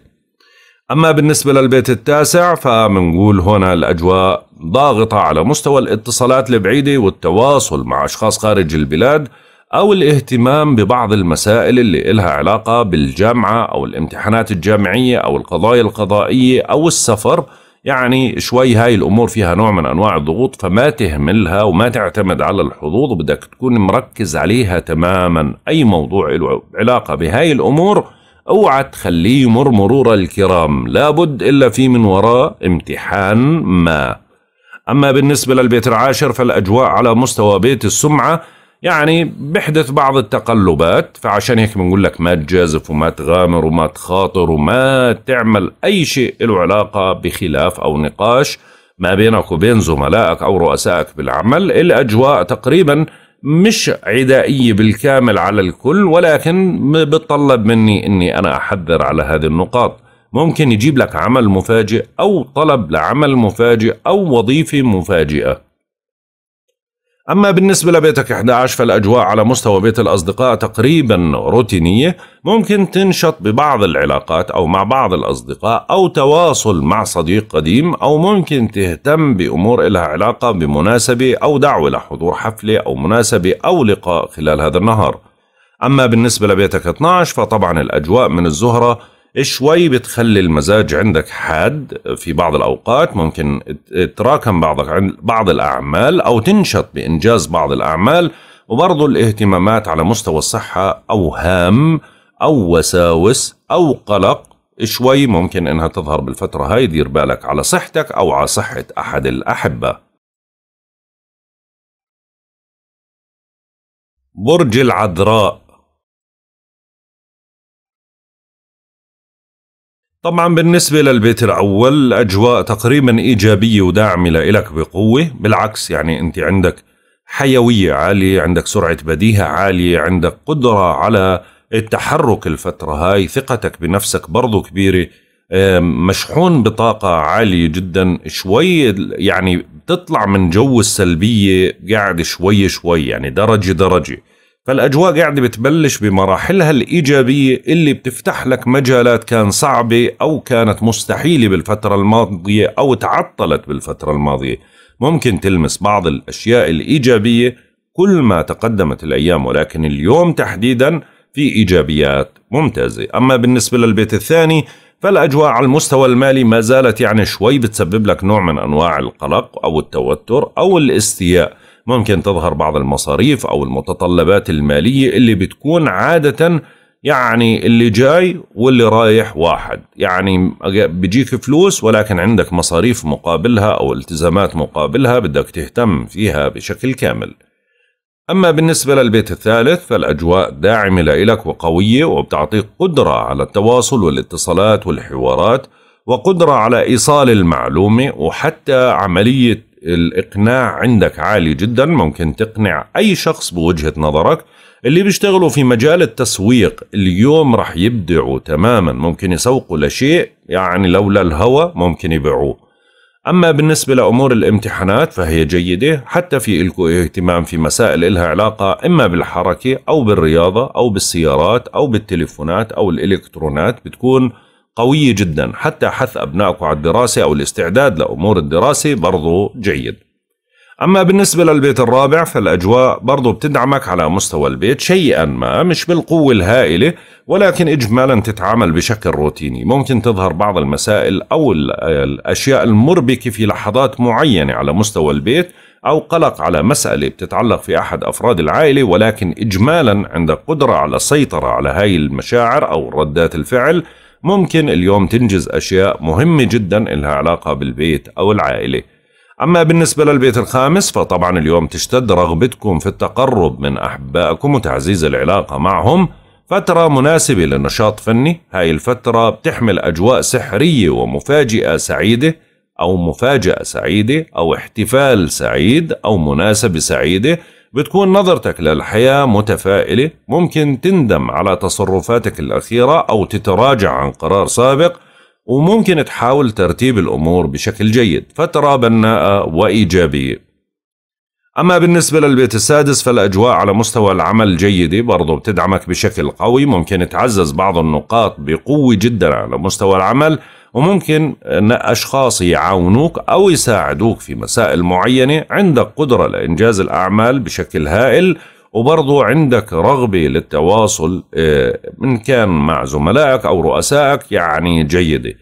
أما بالنسبة للبيت التاسع فمنقول هنا الأجواء ضاغطة على مستوى الاتصالات البعيدة والتواصل مع أشخاص خارج البلاد أو الاهتمام ببعض المسائل اللي إلها علاقة بالجامعة أو الامتحانات الجامعية أو القضايا القضائية أو السفر يعني شوي هاي الأمور فيها نوع من أنواع الضغوط فما تهملها وما تعتمد على الحظوظ وبدك تكون مركز عليها تماما أي موضوع له علاقة بهاي الأمور اوعى تخليه يمر مرور الكرام لابد إلا في من وراه امتحان ما أما بالنسبة للبيت العاشر فالأجواء على مستوى بيت السمعة يعني بيحدث بعض التقلبات فعشان هيك بنقول لك ما تجازف وما تغامر وما تخاطر وما تعمل أي شيء له علاقة بخلاف أو نقاش ما بينك وبين زملائك أو رؤسائك بالعمل الأجواء تقريبا مش عدائية بالكامل على الكل ولكن بتطلب مني أني أنا أحذر على هذه النقاط ممكن يجيب لك عمل مفاجئ أو طلب لعمل مفاجئ أو وظيفة مفاجئة أما بالنسبة لبيتك 11 فالأجواء على مستوى بيت الأصدقاء تقريبا روتينية ممكن تنشط ببعض العلاقات أو مع بعض الأصدقاء أو تواصل مع صديق قديم أو ممكن تهتم بأمور إلها علاقة بمناسبة أو دعوة لحضور حفلة أو مناسبة أو لقاء خلال هذا النهار أما بالنسبة لبيتك 12 فطبعا الأجواء من الزهرة شوي بتخلي المزاج عندك حاد في بعض الأوقات ممكن تراكم بعضك عند بعض الأعمال أو تنشط بإنجاز بعض الأعمال وبرضو الاهتمامات على مستوى الصحة أوهام أو وساوس أو قلق شوي ممكن انها تظهر بالفترة هاي دير بالك على صحتك او على صحة احد الاحبة برج العذراء طبعا بالنسبة للبيت الأول الأجواء تقريبا إيجابية وداعمة لإلك بقوة بالعكس يعني أنت عندك حيوية عالية عندك سرعة بديهة عالية عندك قدرة على التحرك الفترة هاي ثقتك بنفسك برضو كبيرة مشحون بطاقة عالية جدا شوي يعني بتطلع من جو السلبية قاعد شوي شوي يعني درجة درجة فالاجواء قاعده بتبلش بمراحلها الايجابيه اللي بتفتح لك مجالات كان صعبه او كانت مستحيله بالفتره الماضيه او تعطلت بالفتره الماضيه ممكن تلمس بعض الاشياء الايجابيه كل ما تقدمت الايام ولكن اليوم تحديدا في ايجابيات ممتازه اما بالنسبه للبيت الثاني فالاجواء على المستوى المالي ما زالت يعني شوي بتسبب لك نوع من انواع القلق او التوتر او الاستياء ممكن تظهر بعض المصاريف أو المتطلبات المالية اللي بتكون عادة يعني اللي جاي واللي رايح واحد يعني بيجيك فلوس ولكن عندك مصاريف مقابلها أو التزامات مقابلها بدك تهتم فيها بشكل كامل أما بالنسبة للبيت الثالث فالأجواء داعمة لإلك وقوية وبتعطيك قدرة على التواصل والاتصالات والحوارات وقدرة على إيصال المعلومة وحتى عملية الإقناع عندك عالي جدا ممكن تقنع أي شخص بوجهة نظرك اللي بيشتغلوا في مجال التسويق اليوم رح يبدعوا تماما ممكن يسوقوا لشيء يعني لولا الهوى ممكن يبيعوه أما بالنسبة لأمور الامتحانات فهي جيدة حتى في اهتمام في مسائل إلها علاقة إما بالحركة أو بالرياضة أو بالسيارات أو بالتليفونات أو الإلكترونات بتكون قوية جدا حتى حث أبنائك على الدراسة أو الاستعداد لأمور الدراسة برضو جيد أما بالنسبة للبيت الرابع فالأجواء برضو بتدعمك على مستوى البيت شيئا ما مش بالقوة الهائلة ولكن إجمالا تتعامل بشكل روتيني ممكن تظهر بعض المسائل أو الأشياء المربكة في لحظات معينة على مستوى البيت أو قلق على مسألة بتتعلق في أحد أفراد العائلة ولكن إجمالا عندك قدرة على السيطرة على هاي المشاعر أو ردات الفعل ممكن اليوم تنجز أشياء مهمة جدا لها علاقة بالبيت أو العائلة أما بالنسبة للبيت الخامس فطبعا اليوم تشتد رغبتكم في التقرب من أحبائكم وتعزيز العلاقة معهم فترة مناسبة للنشاط فني هاي الفترة بتحمل أجواء سحرية ومفاجئة سعيدة أو مفاجأة سعيدة أو احتفال سعيد أو مناسبة سعيدة بتكون نظرتك للحياة متفائلة ممكن تندم على تصرفاتك الأخيرة أو تتراجع عن قرار سابق وممكن تحاول ترتيب الأمور بشكل جيد فترة بناءة وإيجابية أما بالنسبة للبيت السادس فالأجواء على مستوى العمل جيدة برضو بتدعمك بشكل قوي ممكن تعزز بعض النقاط بقوة جدا على مستوى العمل وممكن أن أشخاص يعاونوك أو يساعدوك في مسائل معينة عندك قدرة لإنجاز الأعمال بشكل هائل وبرضو عندك رغبة للتواصل إن آه، كان مع زملائك أو رؤسائك يعني جيدة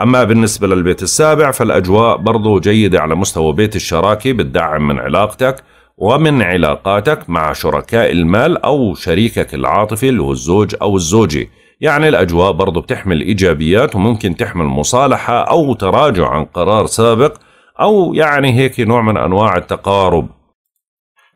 أما بالنسبة للبيت السابع فالأجواء برضو جيدة على مستوى بيت الشراكة بتدعم من علاقتك ومن علاقاتك مع شركاء المال أو شريكك العاطفي اللي هو الزوج أو الزوجة يعني الأجواء برضو بتحمل إيجابيات وممكن تحمل مصالحة أو تراجع عن قرار سابق أو يعني هيك نوع من أنواع التقارب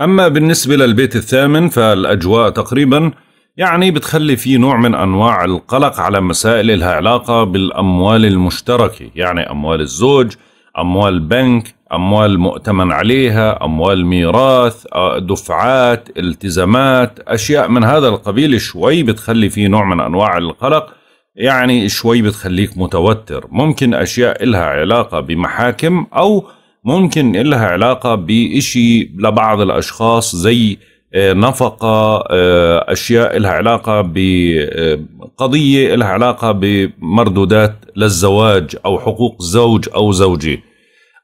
أما بالنسبة للبيت الثامن فالأجواء تقريبا يعني بتخلي في نوع من أنواع القلق على مسائل لها علاقة بالأموال المشتركة يعني أموال الزوج أموال بنك أموال مؤتمن عليها أموال ميراث آه، دفعات التزامات أشياء من هذا القبيل شوي بتخلي فيه نوع من أنواع القلق يعني شوي بتخليك متوتر ممكن أشياء إلها علاقة بمحاكم أو ممكن إلها علاقة بإشي لبعض الأشخاص زي آه، نفقة آه، أشياء لها علاقة بقضية آه، لها علاقة بمردودات للزواج أو حقوق زوج أو زوجة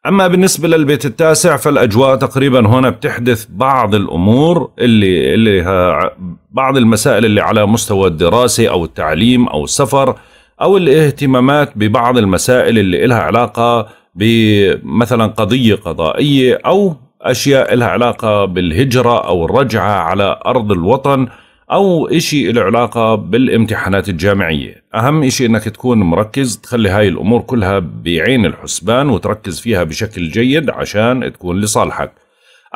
أما بالنسبة للبيت التاسع فالأجواء تقريبا هنا بتحدث بعض الأمور اللي, اللي بعض المسائل اللي على مستوى الدراسة أو التعليم أو السفر أو الاهتمامات ببعض المسائل اللي لها علاقة بمثلا قضية قضائية أو أشياء لها علاقة بالهجرة أو الرجعة على أرض الوطن أو إشي له علاقة بالامتحانات الجامعية أهم إشي أنك تكون مركز تخلي هاي الأمور كلها بعين الحسبان وتركز فيها بشكل جيد عشان تكون لصالحك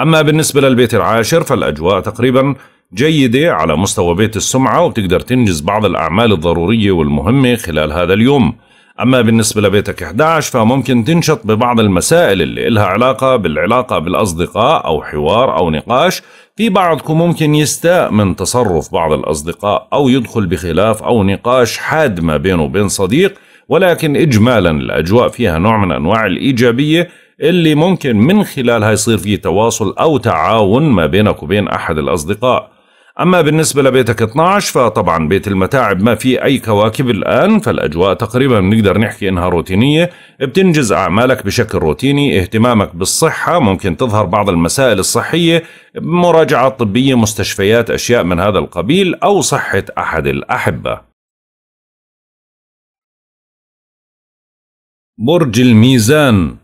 أما بالنسبة للبيت العاشر فالأجواء تقريبا جيدة على مستوى بيت السمعة وبتقدر تنجز بعض الأعمال الضرورية والمهمة خلال هذا اليوم أما بالنسبة لبيتك 11 فممكن تنشط ببعض المسائل اللي إلها علاقة بالعلاقة بالأصدقاء أو حوار أو نقاش في بعضكم ممكن يستاء من تصرف بعض الأصدقاء أو يدخل بخلاف أو نقاش حاد ما بينه وبين صديق ولكن إجمالا الأجواء فيها نوع من أنواع الإيجابية اللي ممكن من خلالها يصير في تواصل أو تعاون ما بينك وبين أحد الأصدقاء أما بالنسبة لبيتك 12 فطبعا بيت المتاعب ما في أي كواكب الآن فالأجواء تقريبا بنقدر نحكي إنها روتينية بتنجز أعمالك بشكل روتيني اهتمامك بالصحة ممكن تظهر بعض المسائل الصحية مراجعات طبية مستشفيات أشياء من هذا القبيل أو صحة أحد الأحبة برج الميزان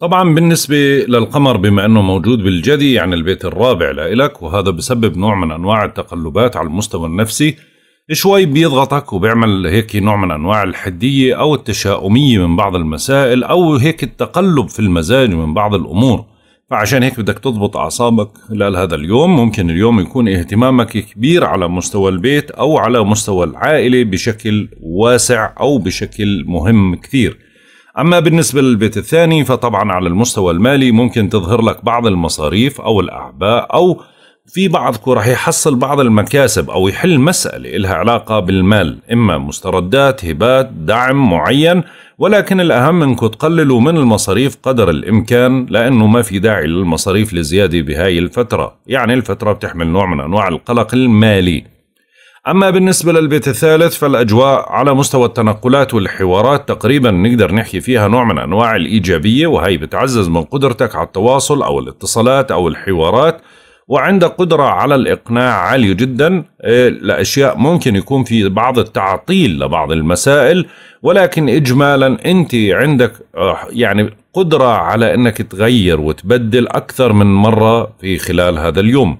طبعا بالنسبة للقمر بما أنه موجود بالجدي يعني البيت الرابع لإلك وهذا بسبب نوع من أنواع التقلبات على المستوى النفسي شوي بيضغطك وبيعمل هيك نوع من أنواع الحدية أو التشاؤمية من بعض المسائل أو هيك التقلب في المزاج من بعض الأمور فعشان هيك بدك تضبط أعصابك خلال هذا اليوم ممكن اليوم يكون اهتمامك كبير على مستوى البيت أو على مستوى العائلة بشكل واسع أو بشكل مهم كثير أما بالنسبة للبيت الثاني فطبعا على المستوى المالي ممكن تظهر لك بعض المصاريف أو الأعباء أو في بعضكم راح يحصل بعض المكاسب أو يحل مسألة إلها علاقة بالمال إما مستردات هبات دعم معين ولكن الأهم أنكم تقللوا من المصاريف قدر الإمكان لأنه ما في داعي للمصاريف لزيادة بهاي الفترة يعني الفترة بتحمل نوع من أنواع القلق المالي أما بالنسبة للبيت الثالث فالأجواء على مستوى التنقلات والحوارات تقريبا نقدر نحكي فيها نوع من أنواع الإيجابية وهي بتعزز من قدرتك على التواصل أو الاتصالات أو الحوارات وعندك قدرة على الإقناع عالية جدا إيه، لأشياء ممكن يكون في بعض التعطيل لبعض المسائل ولكن إجمالا أنت عندك آه، يعني قدرة على أنك تغير وتبدل أكثر من مرة في خلال هذا اليوم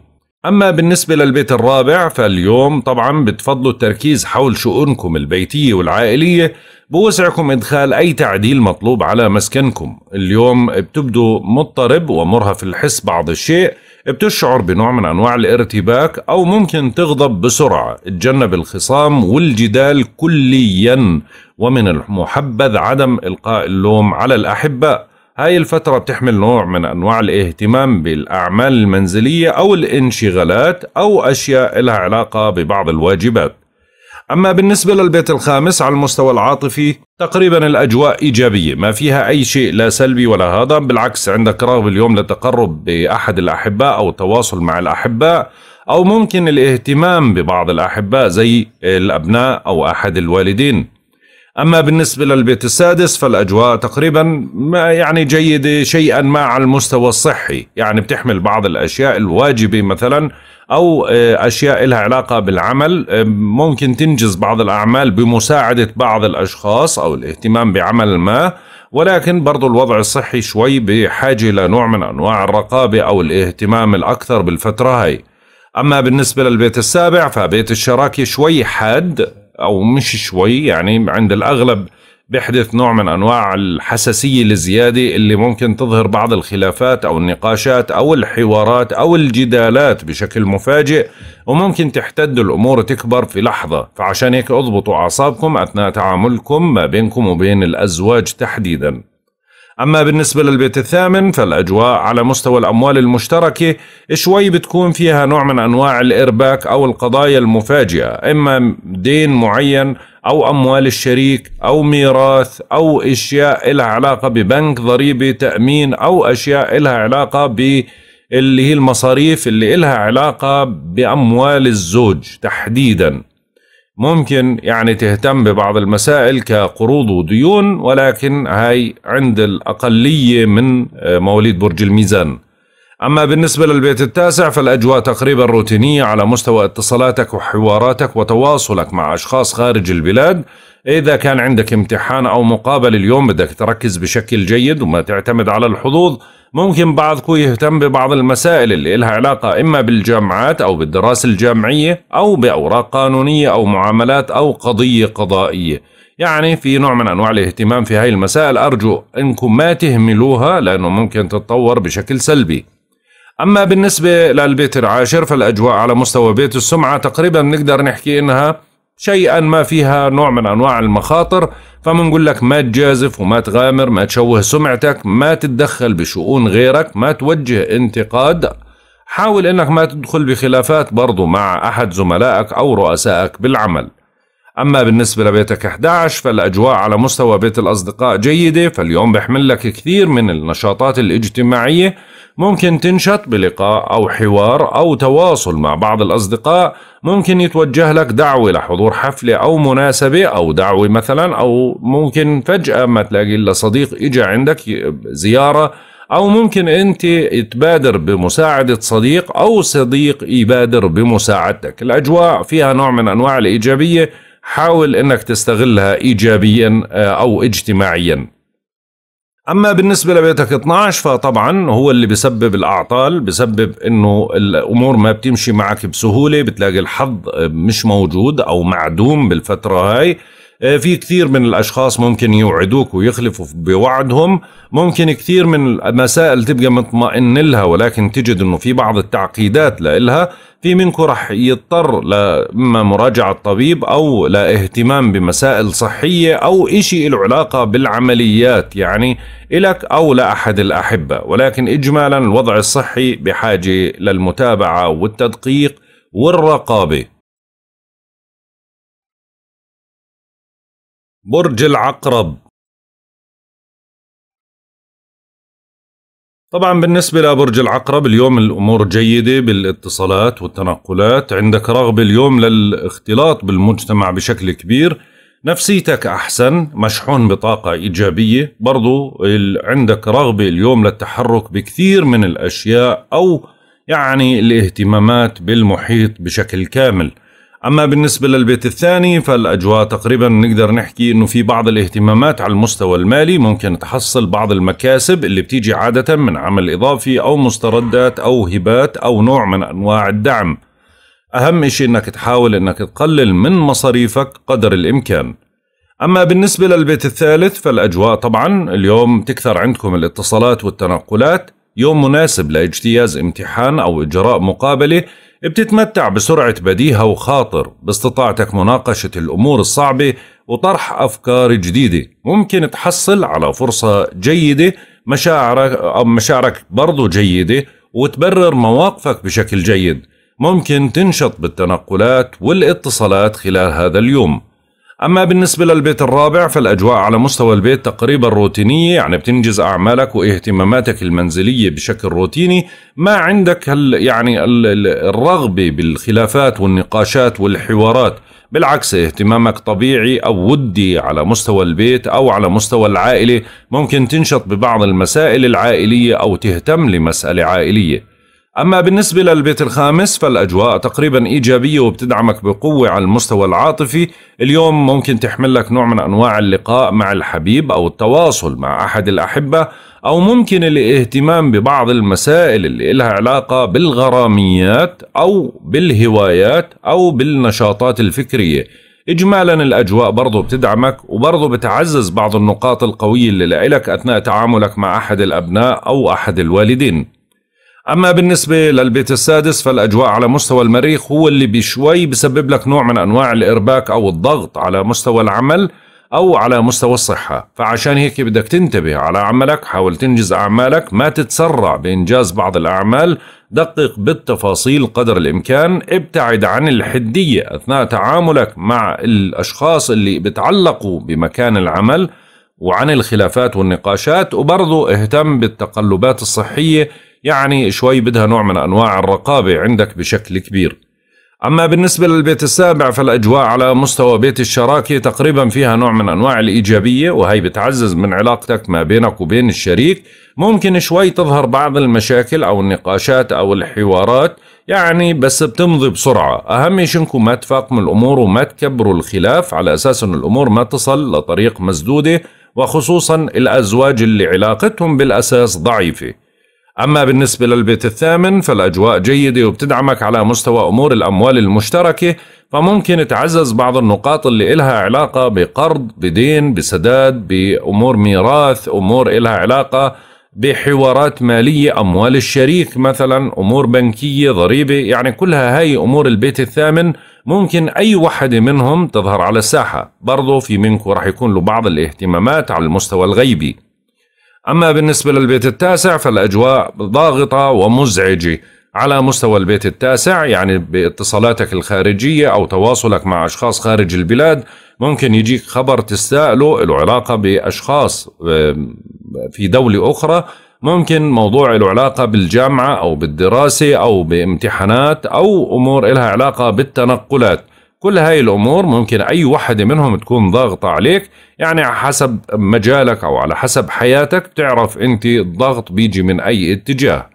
أما بالنسبة للبيت الرابع فاليوم طبعا بتفضلوا التركيز حول شؤونكم البيتية والعائلية بوسعكم إدخال أي تعديل مطلوب على مسكنكم اليوم بتبدو مضطرب ومرهف الحس بعض الشيء بتشعر بنوع من أنواع الارتباك أو ممكن تغضب بسرعة تجنب الخصام والجدال كليا ومن المحبذ عدم إلقاء اللوم على الأحباء هاي الفترة بتحمل نوع من أنواع الاهتمام بالأعمال المنزلية أو الانشغالات أو أشياء لها علاقة ببعض الواجبات أما بالنسبة للبيت الخامس على المستوى العاطفي تقريبا الأجواء إيجابية ما فيها أي شيء لا سلبي ولا هذا بالعكس عندك رغبة اليوم للتقرب بأحد الأحباء أو التواصل مع الأحباء أو ممكن الاهتمام ببعض الأحباء زي الأبناء أو أحد الوالدين أما بالنسبة للبيت السادس فالأجواء تقريبا ما يعني جيدة شيئا ما على المستوى الصحي يعني بتحمل بعض الأشياء الواجبة مثلا أو آه، أشياء لها علاقة بالعمل آه، ممكن تنجز بعض الأعمال بمساعدة بعض الأشخاص أو الاهتمام بعمل ما ولكن برضو الوضع الصحي شوي بحاجة لنوع من أنواع الرقابة أو الاهتمام الأكثر بالفترة هاي أما بالنسبة للبيت السابع فبيت الشراكة شوي حاد او مش شوي يعني عند الاغلب بيحدث نوع من انواع الحساسيه الزياده اللي ممكن تظهر بعض الخلافات او النقاشات او الحوارات او الجدالات بشكل مفاجئ وممكن تحتد الامور تكبر في لحظه فعشان هيك اضبطوا اعصابكم اثناء تعاملكم ما بينكم وبين الازواج تحديدا أما بالنسبة للبيت الثامن فالأجواء على مستوى الأموال المشتركة شوي بتكون فيها نوع من أنواع الإرباك أو القضايا المفاجئة إما دين معين أو أموال الشريك أو ميراث أو أشياء لها علاقة ببنك ضريبة تأمين أو أشياء لها علاقة ب اللي هي المصاريف اللي إلها علاقة بأموال الزوج تحديداً ممكن يعني تهتم ببعض المسائل كقروض وديون ولكن هاي عند الأقلية من آه، مواليد برج الميزان أما بالنسبة للبيت التاسع فالأجواء تقريبا روتينية على مستوى اتصالاتك وحواراتك وتواصلك مع أشخاص خارج البلاد إذا كان عندك امتحان أو مقابلة اليوم بدك تركز بشكل جيد وما تعتمد على الحظوظ ممكن بعضكم يهتم ببعض المسائل اللي إلها علاقة إما بالجامعات أو بالدراسة الجامعية أو بأوراق قانونية أو معاملات أو قضية قضائية يعني في نوع من أنواع الاهتمام في هاي المسائل أرجو أنكم ما تهملوها لأنه ممكن تتطور بشكل سلبي أما بالنسبة للبيت العاشر فالأجواء على مستوى بيت السمعة تقريبا نقدر نحكي إنها شيئا ما فيها نوع من انواع المخاطر فبنقول لك ما تجازف وما تغامر ما تشوه سمعتك ما تتدخل بشؤون غيرك ما توجه انتقاد حاول انك ما تدخل بخلافات برضو مع احد زملائك او رؤسائك بالعمل أما بالنسبة لبيتك 11 فالأجواء على مستوى بيت الأصدقاء جيدة فاليوم بحمل لك كثير من النشاطات الاجتماعية ممكن تنشط بلقاء أو حوار أو تواصل مع بعض الأصدقاء ممكن يتوجه لك دعوة لحضور حفلة أو مناسبة أو دعوة مثلا أو ممكن فجأة ما تلاقي إلا صديق إجا عندك زيارة أو ممكن أنت تبادر بمساعدة صديق أو صديق يبادر بمساعدتك الأجواء فيها نوع من أنواع الإيجابية حاول أنك تستغلها إيجابيا آه، أو اجتماعيا اما بالنسبه لبيتك 12 فطبعا هو اللي بسبب الاعطال بسبب انه الامور ما بتمشي معك بسهوله بتلاقي الحظ مش موجود او معدوم بالفتره هاي آه، في كثير من الاشخاص ممكن يوعدوك ويخلفوا بوعدهم ممكن كثير من المسائل تبقى مطمئن لها ولكن تجد انه في بعض التعقيدات لها في منكم رح يضطر لما مراجعة طبيب أو لاهتمام بمسائل صحية أو إشي له علاقة بالعمليات يعني إلك أو لأحد الأحبة ولكن إجمالا الوضع الصحي بحاجة للمتابعة والتدقيق والرقابة برج العقرب طبعا بالنسبة لبرج العقرب اليوم الأمور جيدة بالاتصالات والتنقلات عندك رغبة اليوم للاختلاط بالمجتمع بشكل كبير نفسيتك أحسن مشحون بطاقة إيجابية برضو عندك رغبة اليوم للتحرك بكثير من الأشياء أو يعني الاهتمامات بالمحيط بشكل كامل أما بالنسبة للبيت الثاني فالأجواء تقريبا نقدر نحكي أنه في بعض الاهتمامات على المستوى المالي ممكن تحصل بعض المكاسب اللي بتيجي عادة من عمل إضافي أو مستردات أو هبات أو نوع من أنواع الدعم أهم شيء أنك تحاول أنك تقلل من مصاريفك قدر الإمكان أما بالنسبة للبيت الثالث فالأجواء طبعا اليوم تكثر عندكم الاتصالات والتنقلات يوم مناسب لاجتياز امتحان أو إجراء مقابلة بتتمتع بسرعة بديهة وخاطر باستطاعتك مناقشة الأمور الصعبة وطرح أفكار جديدة ممكن تحصل على فرصة جيدة مشاعرك, أو مشاعرك برضو جيدة وتبرر مواقفك بشكل جيد ممكن تنشط بالتنقلات والاتصالات خلال هذا اليوم أما بالنسبة للبيت الرابع فالأجواء على مستوى البيت تقريبا روتينية يعني بتنجز أعمالك واهتماماتك المنزلية بشكل روتيني ما عندك هال يعني الرغبة بالخلافات والنقاشات والحوارات بالعكس اهتمامك طبيعي أو ودي على مستوى البيت أو على مستوى العائلة ممكن تنشط ببعض المسائل العائلية أو تهتم لمسألة عائلية أما بالنسبة للبيت الخامس فالأجواء تقريبا إيجابية وبتدعمك بقوة على المستوى العاطفي اليوم ممكن تحمل لك نوع من أنواع اللقاء مع الحبيب أو التواصل مع أحد الأحبة أو ممكن الاهتمام ببعض المسائل اللي إلها علاقة بالغراميات أو بالهوايات أو بالنشاطات الفكرية إجمالا الأجواء برضو بتدعمك وبرضو بتعزز بعض النقاط القوية اللي لك أثناء تعاملك مع أحد الأبناء أو أحد الوالدين أما بالنسبة للبيت السادس فالأجواء على مستوى المريخ هو اللي بشوي بسبب لك نوع من أنواع الإرباك أو الضغط على مستوى العمل أو على مستوى الصحة فعشان هيك بدك تنتبه على عملك حاول تنجز أعمالك ما تتسرع بإنجاز بعض الأعمال دقق بالتفاصيل قدر الإمكان ابتعد عن الحدية أثناء تعاملك مع الأشخاص اللي بتعلقوا بمكان العمل وعن الخلافات والنقاشات وبرضه اهتم بالتقلبات الصحية يعني شوي بدها نوع من أنواع الرقابة عندك بشكل كبير أما بالنسبة للبيت السابع فالأجواء على مستوى بيت الشراكة تقريبا فيها نوع من أنواع الإيجابية وهي بتعزز من علاقتك ما بينك وبين الشريك ممكن شوي تظهر بعض المشاكل أو النقاشات أو الحوارات يعني بس بتمضي بسرعة أهم شيء إنكم ما تفاقموا الأمور وما تكبروا الخلاف على أساس أن الأمور ما تصل لطريق مسدودة وخصوصا الأزواج اللي علاقتهم بالأساس ضعيفة أما بالنسبة للبيت الثامن فالأجواء جيدة وبتدعمك على مستوى أمور الأموال المشتركة فممكن تعزز بعض النقاط اللي إلها علاقة بقرض بدين بسداد بأمور ميراث أمور إلها علاقة بحوارات مالية أموال الشريك مثلا أمور بنكية ضريبة يعني كلها هاي أمور البيت الثامن ممكن أي وحدة منهم تظهر على الساحة برضو في منكم رح يكون له بعض الاهتمامات على المستوى الغيبي أما بالنسبة للبيت التاسع فالأجواء ضاغطة ومزعجة على مستوى البيت التاسع يعني باتصالاتك الخارجية أو تواصلك مع أشخاص خارج البلاد ممكن يجيك خبر تستاهله له علاقة بأشخاص في دولة أخرى ممكن موضوع له علاقة بالجامعة أو بالدراسة أو بامتحانات أو أمور لها علاقة بالتنقلات كل هاي الامور ممكن اي وحده منهم تكون ضاغطه عليك يعني على حسب مجالك او على حسب حياتك بتعرف انت الضغط بيجي من اي اتجاه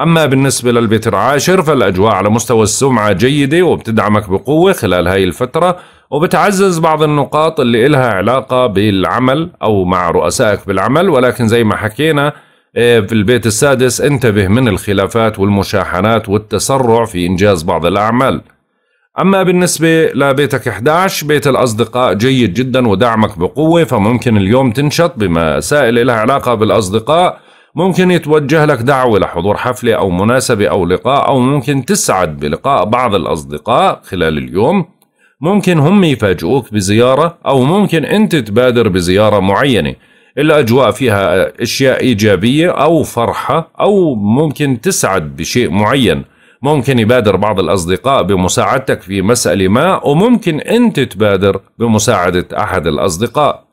اما بالنسبه للبيت العاشر فالاجواء على مستوى السمعه جيده وبتدعمك بقوه خلال هاي الفتره وبتعزز بعض النقاط اللي إلها علاقه بالعمل او مع رؤسائك بالعمل ولكن زي ما حكينا آه، في البيت السادس انتبه من الخلافات والمشاحنات والتسرع في انجاز بعض الاعمال أما بالنسبة لبيتك 11 بيت الأصدقاء جيد جدا ودعمك بقوة فممكن اليوم تنشط بمسائل لها علاقة بالأصدقاء ممكن يتوجه لك دعوة لحضور حفلة أو مناسبة أو لقاء أو ممكن تسعد بلقاء بعض الأصدقاء خلال اليوم ممكن هم يفاجئوك بزيارة أو ممكن أنت تبادر بزيارة معينة الأجواء فيها أشياء إيجابية أو فرحة أو ممكن تسعد بشيء معين ممكن يبادر بعض الأصدقاء بمساعدتك في مسألة ما وممكن أنت تبادر بمساعدة أحد الأصدقاء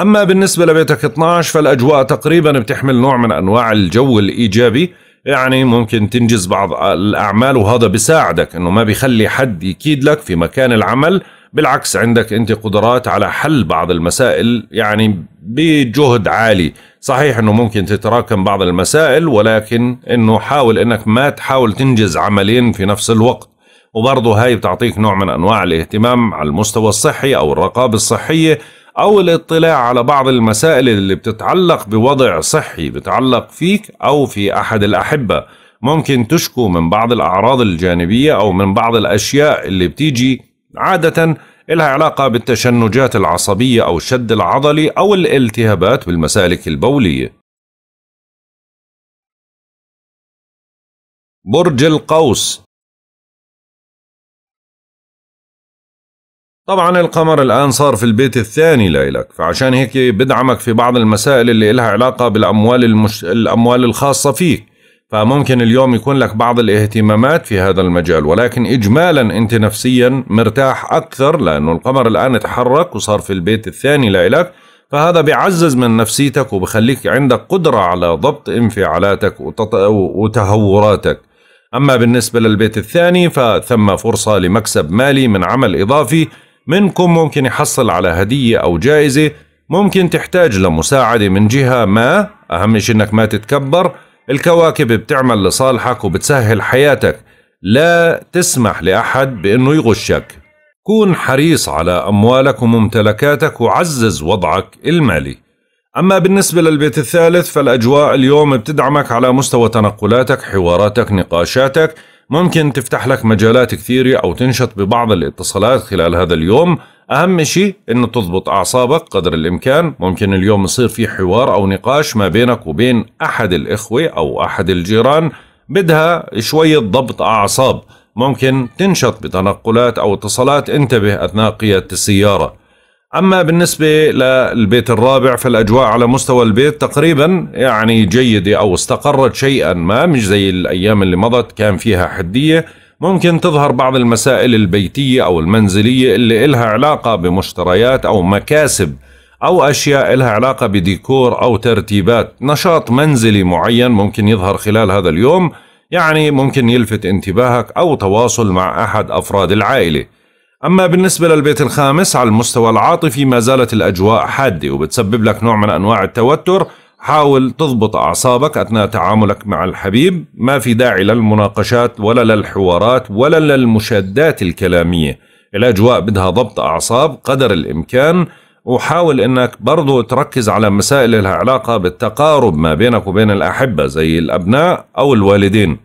أما بالنسبة لبيتك 12 فالأجواء تقريبا بتحمل نوع من أنواع الجو الإيجابي يعني ممكن تنجز بعض الأعمال وهذا بيساعدك أنه ما بيخلي حد يكيد لك في مكان العمل بالعكس عندك انت قدرات على حل بعض المسائل يعني بجهد عالي صحيح انه ممكن تتراكم بعض المسائل ولكن انه حاول انك ما تحاول تنجز عملين في نفس الوقت وبرضه هاي بتعطيك نوع من انواع الاهتمام على المستوى الصحي او الرقابه الصحيه او الاطلاع على بعض المسائل اللي بتتعلق بوضع صحي بتعلق فيك او في احد الاحبه ممكن تشكو من بعض الاعراض الجانبيه او من بعض الاشياء اللي بتيجي عادة إلها علاقة بالتشنجات العصبية أو الشد العضلي أو الالتهابات بالمسالك البولية. برج القوس طبعا القمر الآن صار في البيت الثاني لإلك فعشان هيك بدعمك في بعض المسائل اللي إلها علاقة بالأموال المش... الأموال الخاصة فيك فممكن اليوم يكون لك بعض الاهتمامات في هذا المجال ولكن اجمالا انت نفسيا مرتاح اكثر لانه القمر الان تحرك وصار في البيت الثاني لإلك فهذا بيعزز من نفسيتك وبخليك عندك قدرة على ضبط انفعالاتك وتهوراتك أما بالنسبة للبيت الثاني فثم فرصة لمكسب مالي من عمل إضافي منكم ممكن يحصل على هدية أو جائزة ممكن تحتاج لمساعدة من جهة ما أهم شيء أنك ما تتكبر الكواكب بتعمل لصالحك وبتسهل حياتك لا تسمح لأحد بأنه يغشك كون حريص على أموالك وممتلكاتك وعزز وضعك المالي أما بالنسبة للبيت الثالث فالأجواء اليوم بتدعمك على مستوى تنقلاتك حواراتك نقاشاتك ممكن تفتح لك مجالات كثيرة أو تنشط ببعض الاتصالات خلال هذا اليوم اهم شيء انه تضبط اعصابك قدر الامكان ممكن اليوم يصير في حوار او نقاش ما بينك وبين احد الاخوه او احد الجيران بدها شويه ضبط اعصاب ممكن تنشط بتنقلات او اتصالات انتبه اثناء قياده السياره اما بالنسبه للبيت الرابع فالاجواء على مستوى البيت تقريبا يعني جيده او استقرت شيئا ما مش زي الايام اللي مضت كان فيها حديه ممكن تظهر بعض المسائل البيتية أو المنزلية اللي إلها علاقة بمشتريات أو مكاسب أو أشياء إلها علاقة بديكور أو ترتيبات نشاط منزلي معين ممكن يظهر خلال هذا اليوم يعني ممكن يلفت انتباهك أو تواصل مع أحد أفراد العائلة أما بالنسبة للبيت الخامس على المستوى العاطفي ما زالت الأجواء حادة وبتسبب لك نوع من أنواع التوتر حاول تضبط أعصابك أثناء تعاملك مع الحبيب ما في داعي للمناقشات ولا للحوارات ولا للمشادات الكلامية الأجواء بدها ضبط أعصاب قدر الإمكان وحاول أنك برضو تركز على مسائل لها علاقة بالتقارب ما بينك وبين الأحبة زي الأبناء أو الوالدين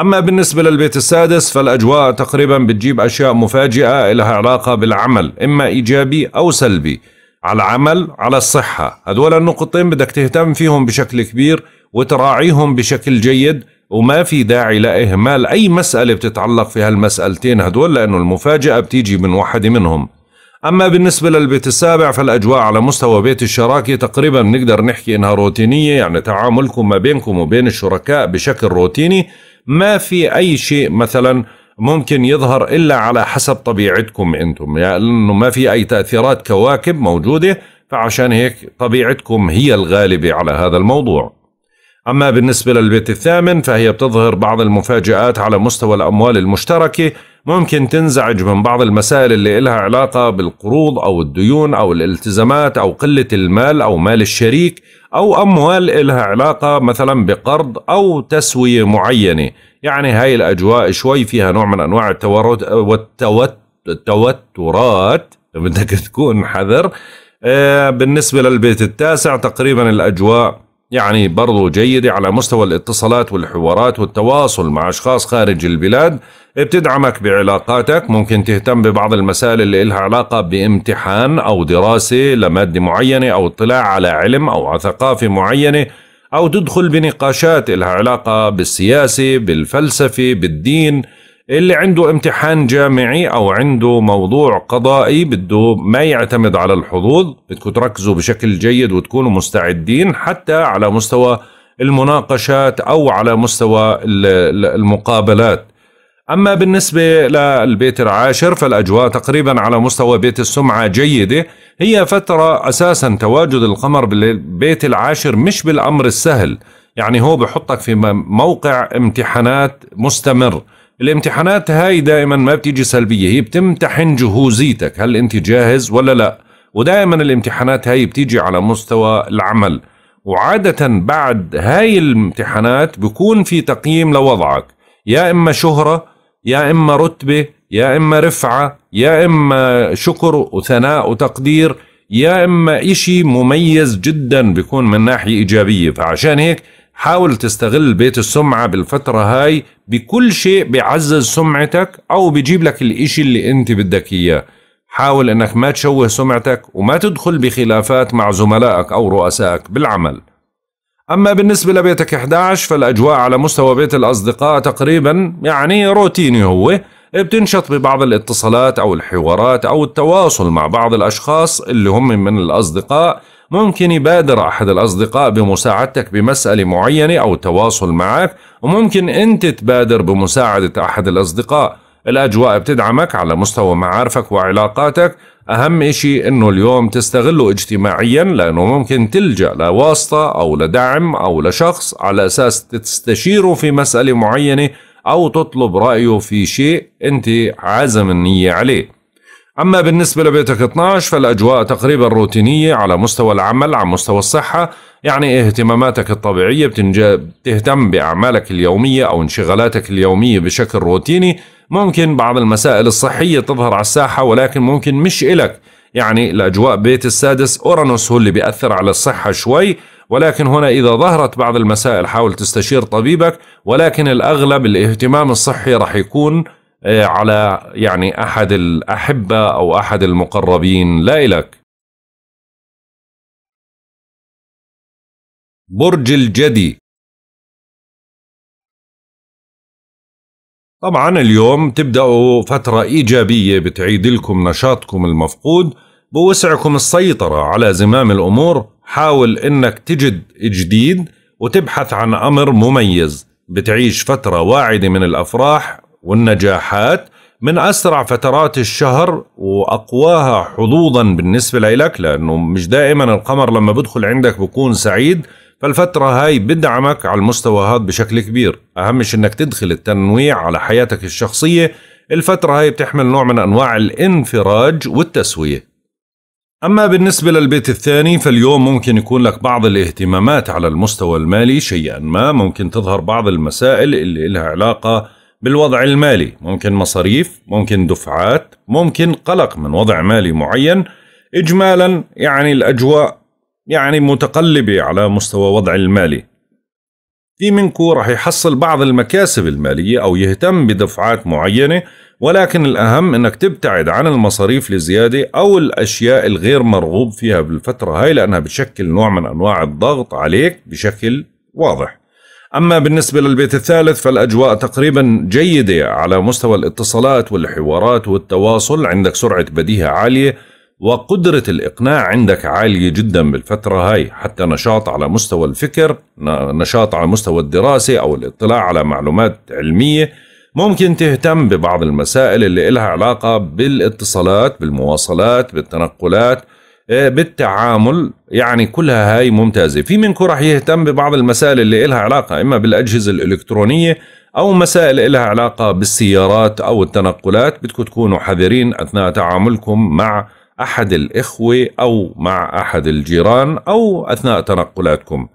أما بالنسبة للبيت السادس فالأجواء تقريبا بتجيب أشياء مفاجئة لها علاقة بالعمل إما إيجابي أو سلبي على العمل على الصحة هذول النقطتين بدك تهتم فيهم بشكل كبير وتراعيهم بشكل جيد وما في داعي لإهمال أي مسألة بتتعلق في هالمسألتين هدول لأنه المفاجأة بتيجي من واحد منهم أما بالنسبة للبيت السابع فالأجواء على مستوى بيت الشراكة تقريبا بنقدر نحكي إنها روتينية يعني تعاملكم ما بينكم وبين الشركاء بشكل روتيني ما في أي شيء مثلا ممكن يظهر إلا على حسب طبيعتكم أنتم يعني لأنه ما في أي تأثيرات كواكب موجودة فعشان هيك طبيعتكم هي الغالبة على هذا الموضوع أما بالنسبة للبيت الثامن فهي بتظهر بعض المفاجآت على مستوى الأموال المشتركة ممكن تنزعج من بعض المسائل اللي إلها علاقة بالقروض أو الديون أو الالتزامات أو قلة المال أو مال الشريك أو أموال إلها علاقة مثلا بقرض أو تسوية معينة يعني هاي الأجواء شوي فيها نوع من أنواع التورد والتوترات بدك تكون حذر آه، بالنسبة للبيت التاسع تقريبا الأجواء يعني برضو جيدة على مستوى الاتصالات والحوارات والتواصل مع أشخاص خارج البلاد بتدعمك بعلاقاتك ممكن تهتم ببعض المسائل اللي إلها علاقة بامتحان أو دراسة لمادة معينة أو اطلاع على علم أو على ثقافة معينة أو تدخل بنقاشات إلها علاقة بالسياسة بالفلسفة بالدين اللي عنده امتحان جامعي او عنده موضوع قضائي بده ما يعتمد على الحظوظ بدكم تركزوا بشكل جيد وتكونوا مستعدين حتى على مستوى المناقشات او على مستوى المقابلات اما بالنسبه للبيت العاشر فالاجواء تقريبا على مستوى بيت السمعه جيده هي فتره اساسا تواجد القمر بالبيت العاشر مش بالامر السهل يعني هو بحطك في موقع امتحانات مستمر الامتحانات هاي دائما ما بتيجي سلبية هي بتمتحن جهوزيتك هل انت جاهز ولا لا ودائما الامتحانات هاي بتيجي على مستوى العمل وعادة بعد هاي الامتحانات بكون في تقييم لوضعك يا إما شهرة يا إما رتبة يا إما رفعة يا إما شكر وثناء وتقدير يا إما إشي مميز جدا بكون من ناحية إيجابية فعشان هيك حاول تستغل بيت السمعة بالفترة هاي بكل شيء بيعزز سمعتك أو بيجيب لك الإشي اللي أنت بدك إياه حاول أنك ما تشوه سمعتك وما تدخل بخلافات مع زملائك أو رؤسائك بالعمل أما بالنسبة لبيتك 11 فالأجواء على مستوى بيت الأصدقاء تقريبا يعني روتيني هو بتنشط ببعض الاتصالات أو الحوارات أو التواصل مع بعض الأشخاص اللي هم من الأصدقاء ممكن يبادر أحد الأصدقاء بمساعدتك بمسألة معينة أو التواصل معك وممكن أنت تبادر بمساعدة أحد الأصدقاء الأجواء بتدعمك على مستوى معارفك وعلاقاتك أهم إشي إنه اليوم تستغله اجتماعيا لأنه ممكن تلجأ لواسطة أو لدعم أو لشخص على أساس تستشيره في مسألة معينة أو تطلب رأيه في شيء أنت عازم النية عليه أما بالنسبة لبيتك 12 فالأجواء تقريبا روتينية على مستوى العمل على مستوى الصحة يعني اهتماماتك الطبيعية بتهتم بأعمالك اليومية أو انشغالاتك اليومية بشكل روتيني ممكن بعض المسائل الصحية تظهر على الساحة ولكن ممكن مش إلك يعني الأجواء بيت السادس أورانوس هو اللي بيأثر على الصحة شوي ولكن هنا إذا ظهرت بعض المسائل حاول تستشير طبيبك ولكن الأغلب الاهتمام الصحي رح يكون آه، على يعني احد الاحبه او احد المقربين لا الك برج الجدي طبعا اليوم تبدأوا فترة إيجابية بتعيد لكم نشاطكم المفقود بوسعكم السيطرة على زمام الأمور حاول أنك تجد جديد وتبحث عن أمر مميز بتعيش فترة واعدة من الأفراح والنجاحات من أسرع فترات الشهر وأقواها حظوظا بالنسبة لك لأنه مش دائما القمر لما بدخل عندك بكون سعيد فالفترة هاي بدعمك على المستوى هذا بشكل كبير أهم أنك تدخل التنويع على حياتك الشخصية الفترة هاي بتحمل نوع من أنواع الانفراج والتسوية أما بالنسبة للبيت الثاني فاليوم ممكن يكون لك بعض الاهتمامات على المستوى المالي شيئا ما ممكن تظهر بعض المسائل اللي لها علاقة بالوضع المالي ممكن مصاريف ممكن دفعات ممكن قلق من وضع مالي معين إجمالا يعني الأجواء يعني متقلبة على مستوى وضع المالي في منكو رح يحصل بعض المكاسب المالية أو يهتم بدفعات معينة ولكن الأهم أنك تبتعد عن المصاريف لزيادة أو الأشياء الغير مرغوب فيها بالفترة هاي لأنها بتشكل نوع من أنواع الضغط عليك بشكل واضح أما بالنسبة للبيت الثالث فالأجواء تقريبا جيدة على مستوى الاتصالات والحوارات والتواصل عندك سرعة بديهة عالية وقدرة الإقناع عندك عالية جدا بالفترة هاي حتى نشاط على مستوى الفكر نشاط على مستوى الدراسة أو الاطلاع على معلومات علمية ممكن تهتم ببعض المسائل اللي إلها علاقة بالاتصالات بالمواصلات بالتنقلات إيه، بالتعامل يعني كلها هاي ممتازة في منكم راح يهتم ببعض المسائل اللي إلها علاقة إما بالأجهزة الإلكترونية أو مسائل إلها علاقة بالسيارات أو التنقلات بدكم تكونوا حذرين أثناء تعاملكم مع أحد الإخوة أو مع أحد الجيران أو أثناء تنقلاتكم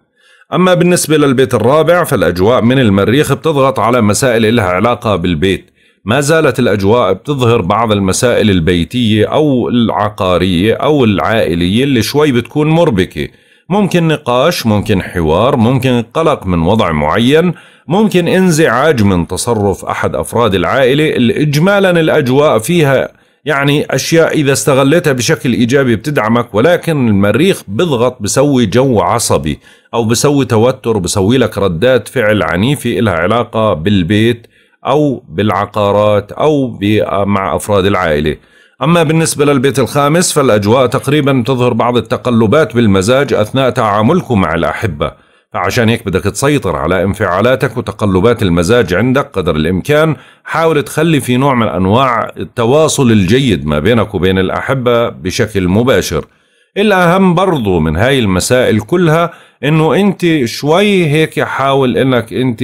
أما بالنسبة للبيت الرابع فالأجواء من المريخ بتضغط على مسائل إلها علاقة بالبيت ما زالت الأجواء بتظهر بعض المسائل البيتية أو العقارية أو العائلية اللي شوي بتكون مربكة ممكن نقاش ممكن حوار ممكن قلق من وضع معين ممكن انزعاج من تصرف أحد أفراد العائلة اللي إجمالا الأجواء فيها يعني أشياء إذا استغلتها بشكل إيجابي بتدعمك ولكن المريخ بضغط بسوي جو عصبي أو بسوي توتر بسوي لك ردات فعل عنيفة إلها علاقة بالبيت او بالعقارات او مع افراد العائله. اما بالنسبه للبيت الخامس فالاجواء تقريبا تظهر بعض التقلبات بالمزاج اثناء تعاملكم مع الاحبه. فعشان هيك بدك تسيطر على انفعالاتك وتقلبات المزاج عندك قدر الامكان، حاول تخلي في نوع من انواع التواصل الجيد ما بينك وبين الاحبه بشكل مباشر. الاهم برضو من هاي المسائل كلها انه انت شوي هيك حاول انك انت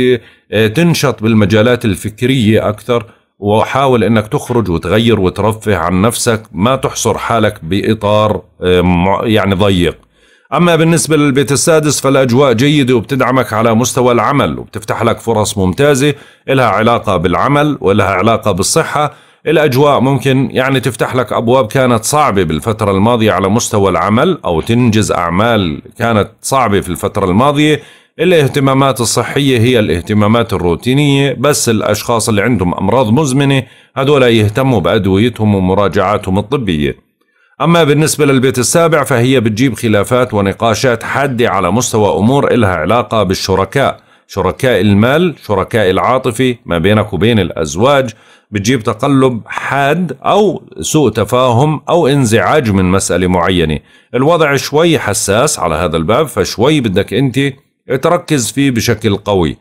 آه، تنشط بالمجالات الفكريه اكثر وحاول انك تخرج وتغير وترفه عن نفسك ما تحصر حالك باطار آه، يعني ضيق اما بالنسبه للبيت السادس فالاجواء جيده وبتدعمك على مستوى العمل وبتفتح لك فرص ممتازه لها علاقه بالعمل ولها علاقه بالصحه الأجواء ممكن يعني تفتح لك أبواب كانت صعبة بالفترة الماضية على مستوى العمل أو تنجز أعمال كانت صعبة في الفترة الماضية الاهتمامات الصحية هي الاهتمامات الروتينية بس الأشخاص اللي عندهم أمراض مزمنة هدول يهتموا بأدويتهم ومراجعاتهم الطبية أما بالنسبة للبيت السابع فهي بتجيب خلافات ونقاشات حادة على مستوى أمور إلها علاقة بالشركاء شركاء المال شركاء العاطفي ما بينك وبين الأزواج بتجيب تقلب حاد أو سوء تفاهم أو انزعاج من مسألة معينة الوضع شوي حساس على هذا الباب فشوي بدك أنت تركز فيه بشكل قوي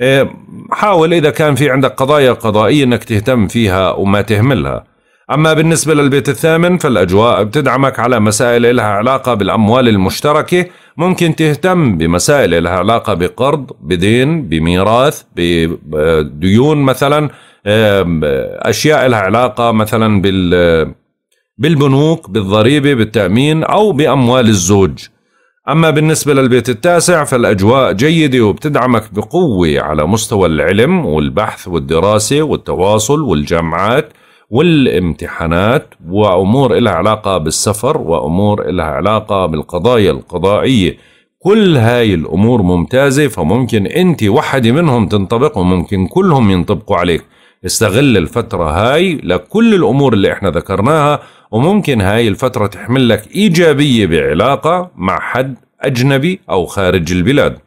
آه، حاول إذا كان في عندك قضايا قضائية أنك تهتم فيها وما تهملها أما بالنسبة للبيت الثامن فالأجواء بتدعمك على مسائل لها علاقة بالأموال المشتركة ممكن تهتم بمسائل لها علاقة بقرض بدين بميراث بديون مثلا أشياء لها علاقة مثلا بال بالبنوك بالضريبة بالتأمين أو بأموال الزوج أما بالنسبة للبيت التاسع فالأجواء جيدة وبتدعمك بقوة على مستوى العلم والبحث والدراسة والتواصل والجامعات والامتحانات وأمور لها علاقة بالسفر وأمور لها علاقة بالقضايا القضائية كل هاي الأمور ممتازة فممكن أنت وحدة منهم تنطبق وممكن كلهم ينطبقوا عليك استغل الفترة هاي لكل الأمور اللي احنا ذكرناها وممكن هاي الفترة تحمل لك إيجابية بعلاقة مع حد أجنبي أو خارج البلاد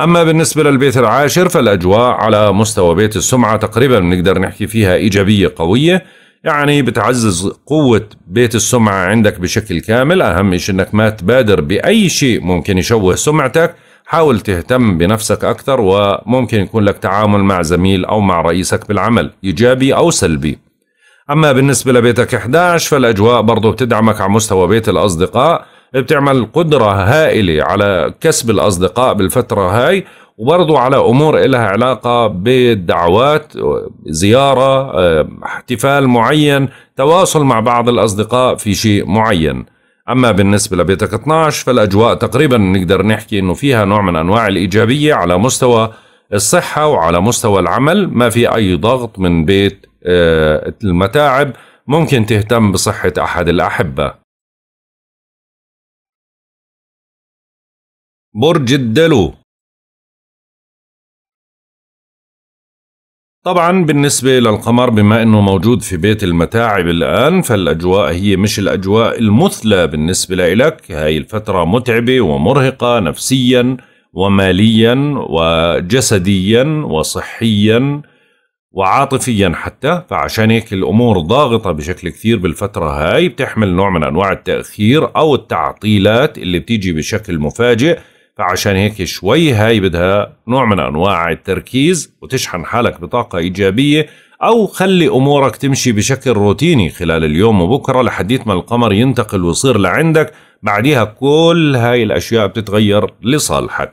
أما بالنسبة للبيت العاشر فالأجواء على مستوى بيت السمعة تقريبا بنقدر نحكي فيها إيجابية قوية يعني بتعزز قوة بيت السمعة عندك بشكل كامل أهم شيء أنك ما تبادر بأي شيء ممكن يشوه سمعتك حاول تهتم بنفسك أكثر وممكن يكون لك تعامل مع زميل أو مع رئيسك بالعمل إيجابي أو سلبي أما بالنسبة لبيتك 11 فالأجواء برضو بتدعمك على مستوى بيت الأصدقاء بتعمل قدرة هائلة على كسب الأصدقاء بالفترة هاي وبرضو على أمور إلها علاقة بالدعوات زيارة آه، احتفال معين تواصل مع بعض الأصدقاء في شيء معين أما بالنسبة لبيتك 12 فالأجواء تقريبا نقدر نحكي أنه فيها نوع من أنواع الإيجابية على مستوى الصحة وعلى مستوى العمل ما في أي ضغط من بيت آه، المتاعب ممكن تهتم بصحة أحد الأحبة برج الدلو طبعا بالنسبة للقمر بما انه موجود في بيت المتاعب الان فالاجواء هي مش الاجواء المثلى بالنسبة لإلك هاي الفترة متعبة ومرهقة نفسيا وماليا وجسديا وصحيا وعاطفيا حتى فعشان هيك الامور ضاغطه بشكل كثير بالفتره هاي بتحمل نوع من انواع التاخير او التعطيلات اللي بتيجي بشكل مفاجئ فعشان هيك شوي هاي بدها نوع من أنواع التركيز وتشحن حالك بطاقة إيجابية أو خلي أمورك تمشي بشكل روتيني خلال اليوم وبكرة لحديت ما القمر ينتقل ويصير لعندك بعديها كل هاي الأشياء بتتغير لصالحك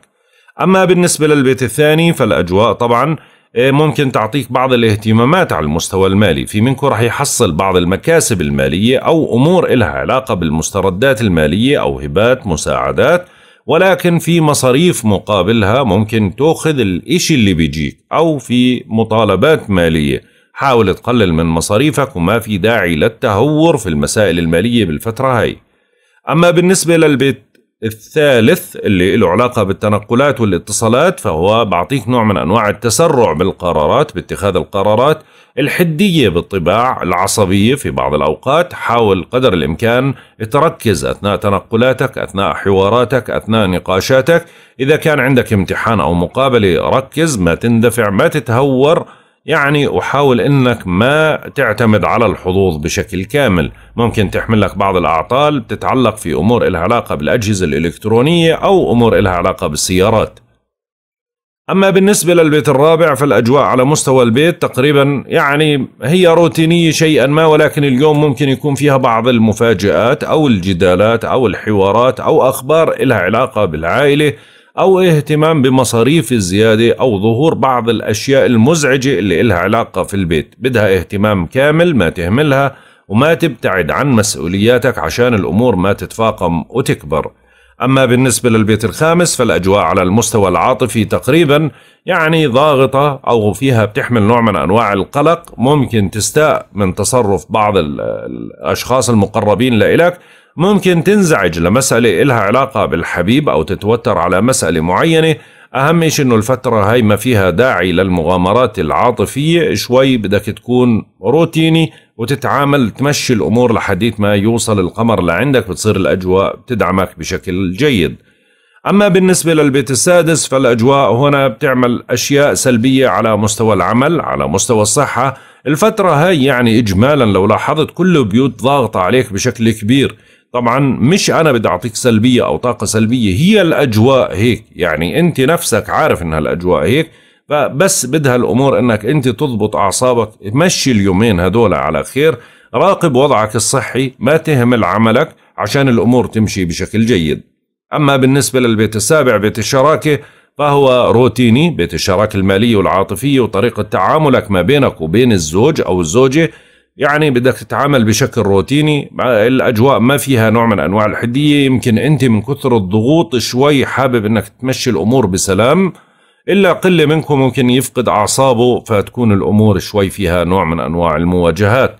أما بالنسبة للبيت الثاني فالأجواء طبعا إيه، ممكن تعطيك بعض الاهتمامات على المستوى المالي في منكم رح يحصل بعض المكاسب المالية أو أمور إلها علاقة بالمستردات المالية أو هبات مساعدات ولكن في مصاريف مقابلها ممكن تأخذ الإشي اللي بيجيك أو في مطالبات مالية حاول تقلل من مصاريفك وما في داعي للتهور في المسائل المالية بالفترة هاي أما بالنسبة للبيت الثالث اللي له علاقة بالتنقلات والاتصالات فهو بعطيك نوع من أنواع التسرع بالقرارات باتخاذ القرارات الحدية بالطباع العصبية في بعض الأوقات حاول قدر الإمكان تركز أثناء تنقلاتك أثناء حواراتك أثناء نقاشاتك إذا كان عندك امتحان أو مقابلة ركز ما تندفع ما تتهور يعني أحاول أنك ما تعتمد على الحظوظ بشكل كامل ممكن تحمل لك بعض الأعطال تتعلق في أمور إلها علاقة بالأجهزة الإلكترونية أو أمور إلها علاقة بالسيارات أما بالنسبة للبيت الرابع فالأجواء على مستوى البيت تقريبا يعني هي روتينية شيئا ما ولكن اليوم ممكن يكون فيها بعض المفاجآت أو الجدالات أو الحوارات أو أخبار إلها علاقة بالعائلة أو اهتمام بمصاريف الزيادة أو ظهور بعض الأشياء المزعجة اللي إلها علاقة في البيت بدها اهتمام كامل ما تهملها وما تبتعد عن مسؤولياتك عشان الأمور ما تتفاقم وتكبر أما بالنسبة للبيت الخامس فالأجواء على المستوى العاطفي تقريبا يعني ضاغطة أو فيها بتحمل نوع من أنواع القلق ممكن تستاء من تصرف بعض الأشخاص المقربين لإلك ممكن تنزعج لمسألة إلها علاقة بالحبيب أو تتوتر على مسألة معينة أهم إشي إنه الفترة هاي ما فيها داعي للمغامرات العاطفية شوي بدك تكون روتيني وتتعامل تمشي الأمور لحديت ما يوصل القمر لعندك بتصير الأجواء بتدعمك بشكل جيد أما بالنسبة للبيت السادس فالأجواء هنا بتعمل أشياء سلبية على مستوى العمل على مستوى الصحة الفترة هاي يعني إجمالا لو لاحظت كل بيوت ضاغطة عليك بشكل كبير طبعا مش انا بدي اعطيك سلبيه او طاقه سلبيه هي الاجواء هيك يعني انت نفسك عارف انها الاجواء هيك فبس بدها الامور انك انت تضبط اعصابك مشي اليومين هدول على خير راقب وضعك الصحي ما تهمل عملك عشان الامور تمشي بشكل جيد اما بالنسبه للبيت السابع بيت الشراكه فهو روتيني بيت الشراكه الماليه والعاطفيه وطريقه تعاملك ما بينك وبين الزوج او الزوجه يعني بدك تتعامل بشكل روتيني الاجواء ما فيها نوع من انواع الحديه يمكن انت من كثر الضغوط شوي حابب انك تمشي الامور بسلام الا قله منكم ممكن يفقد اعصابه فتكون الامور شوي فيها نوع من انواع المواجهات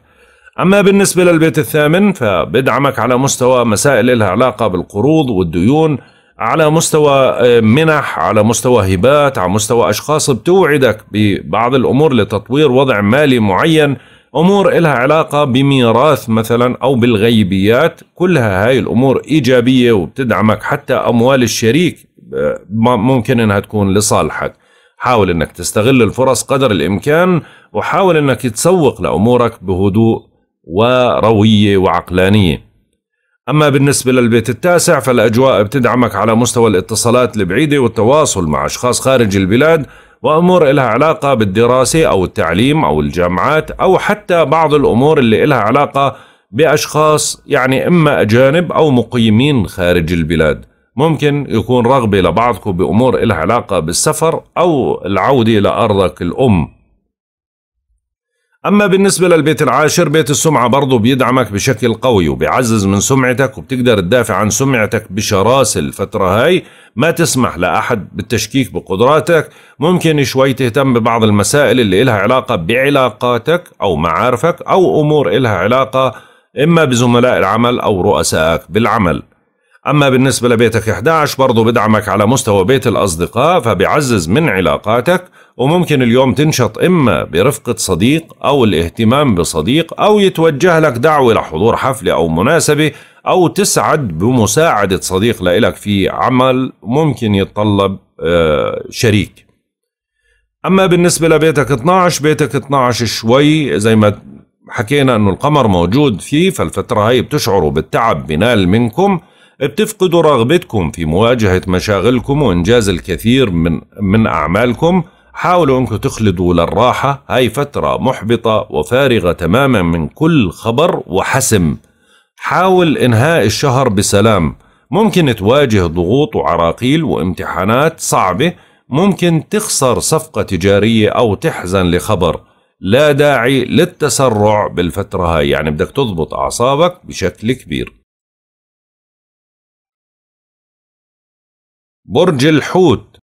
اما بالنسبه للبيت الثامن فبدعمك على مستوى مسائل لها علاقه بالقروض والديون على مستوى آه، منح على مستوى هبات على مستوى اشخاص بتوعدك ببعض الامور لتطوير وضع مالي معين امور إلها علاقه بميراث مثلا او بالغيبيات كلها هاي الامور ايجابيه وبتدعمك حتى اموال الشريك آه، ممكن انها تكون لصالحك حاول انك تستغل الفرص قدر الامكان وحاول انك تسوق لامورك بهدوء ورويه وعقلانيه أما بالنسبة للبيت التاسع فالأجواء بتدعمك على مستوى الاتصالات البعيدة والتواصل مع أشخاص خارج البلاد وأمور إلها علاقة بالدراسة أو التعليم أو الجامعات أو حتى بعض الأمور اللي إلها علاقة بأشخاص يعني إما أجانب أو مقيمين خارج البلاد ممكن يكون رغبة لبعضكم بأمور إلها علاقة بالسفر أو العودة لأرضك الأم أما بالنسبة للبيت العاشر بيت السمعة برضه بيدعمك بشكل قوي وبيعزز من سمعتك وبتقدر تدافع عن سمعتك بشراسة الفترة هاي ما تسمح لأحد بالتشكيك بقدراتك ممكن شوي تهتم ببعض المسائل اللي إلها علاقة بعلاقاتك أو معارفك أو أمور إلها علاقة إما بزملاء العمل أو رؤسائك بالعمل أما بالنسبة لبيتك 11 برضه بدعمك على مستوى بيت الأصدقاء فبيعزز من علاقاتك وممكن اليوم تنشط إما برفقة صديق أو الاهتمام بصديق أو يتوجه لك دعوة لحضور حفلة أو مناسبة أو تسعد بمساعدة صديق لإلك في عمل ممكن يتطلب آه، شريك أما بالنسبة لبيتك 12 بيتك 12 شوي زي ما حكينا أنه القمر موجود فيه فالفترة هاي بتشعروا بالتعب بنال منكم بتفقدوا رغبتكم في مواجهة مشاغلكم وإنجاز الكثير من, من أعمالكم حاولوا أنكم تخلدوا للراحة هاي فترة محبطة وفارغة تماما من كل خبر وحسم حاول إنهاء الشهر بسلام ممكن تواجه ضغوط وعراقيل وامتحانات صعبة ممكن تخسر صفقة تجارية أو تحزن لخبر لا داعي للتسرع بالفترة هاي يعني بدك تضبط أعصابك بشكل كبير برج الحوت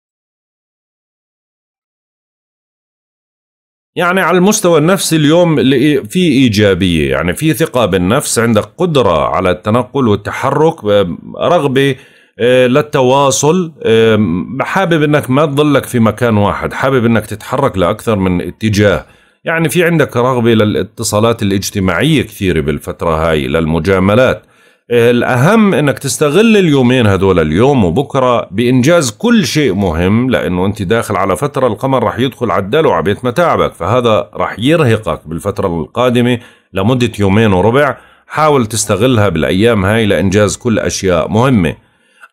يعني على المستوى النفسي اليوم في إيجابية يعني في ثقة بالنفس عندك قدرة على التنقل والتحرك رغبة آه، للتواصل آه، حابب انك ما تظلك في مكان واحد حابب انك تتحرك لأكثر من اتجاه يعني في عندك رغبة للاتصالات الاجتماعية كثيرة بالفترة هاي للمجاملات الاهم انك تستغل اليومين هذول اليوم وبكره بانجاز كل شيء مهم لانه انت داخل على فتره القمر رح يدخل على الدلو على بيت متاعبك فهذا رح يرهقك بالفتره القادمه لمده يومين وربع حاول تستغلها بالايام هاي لانجاز كل اشياء مهمه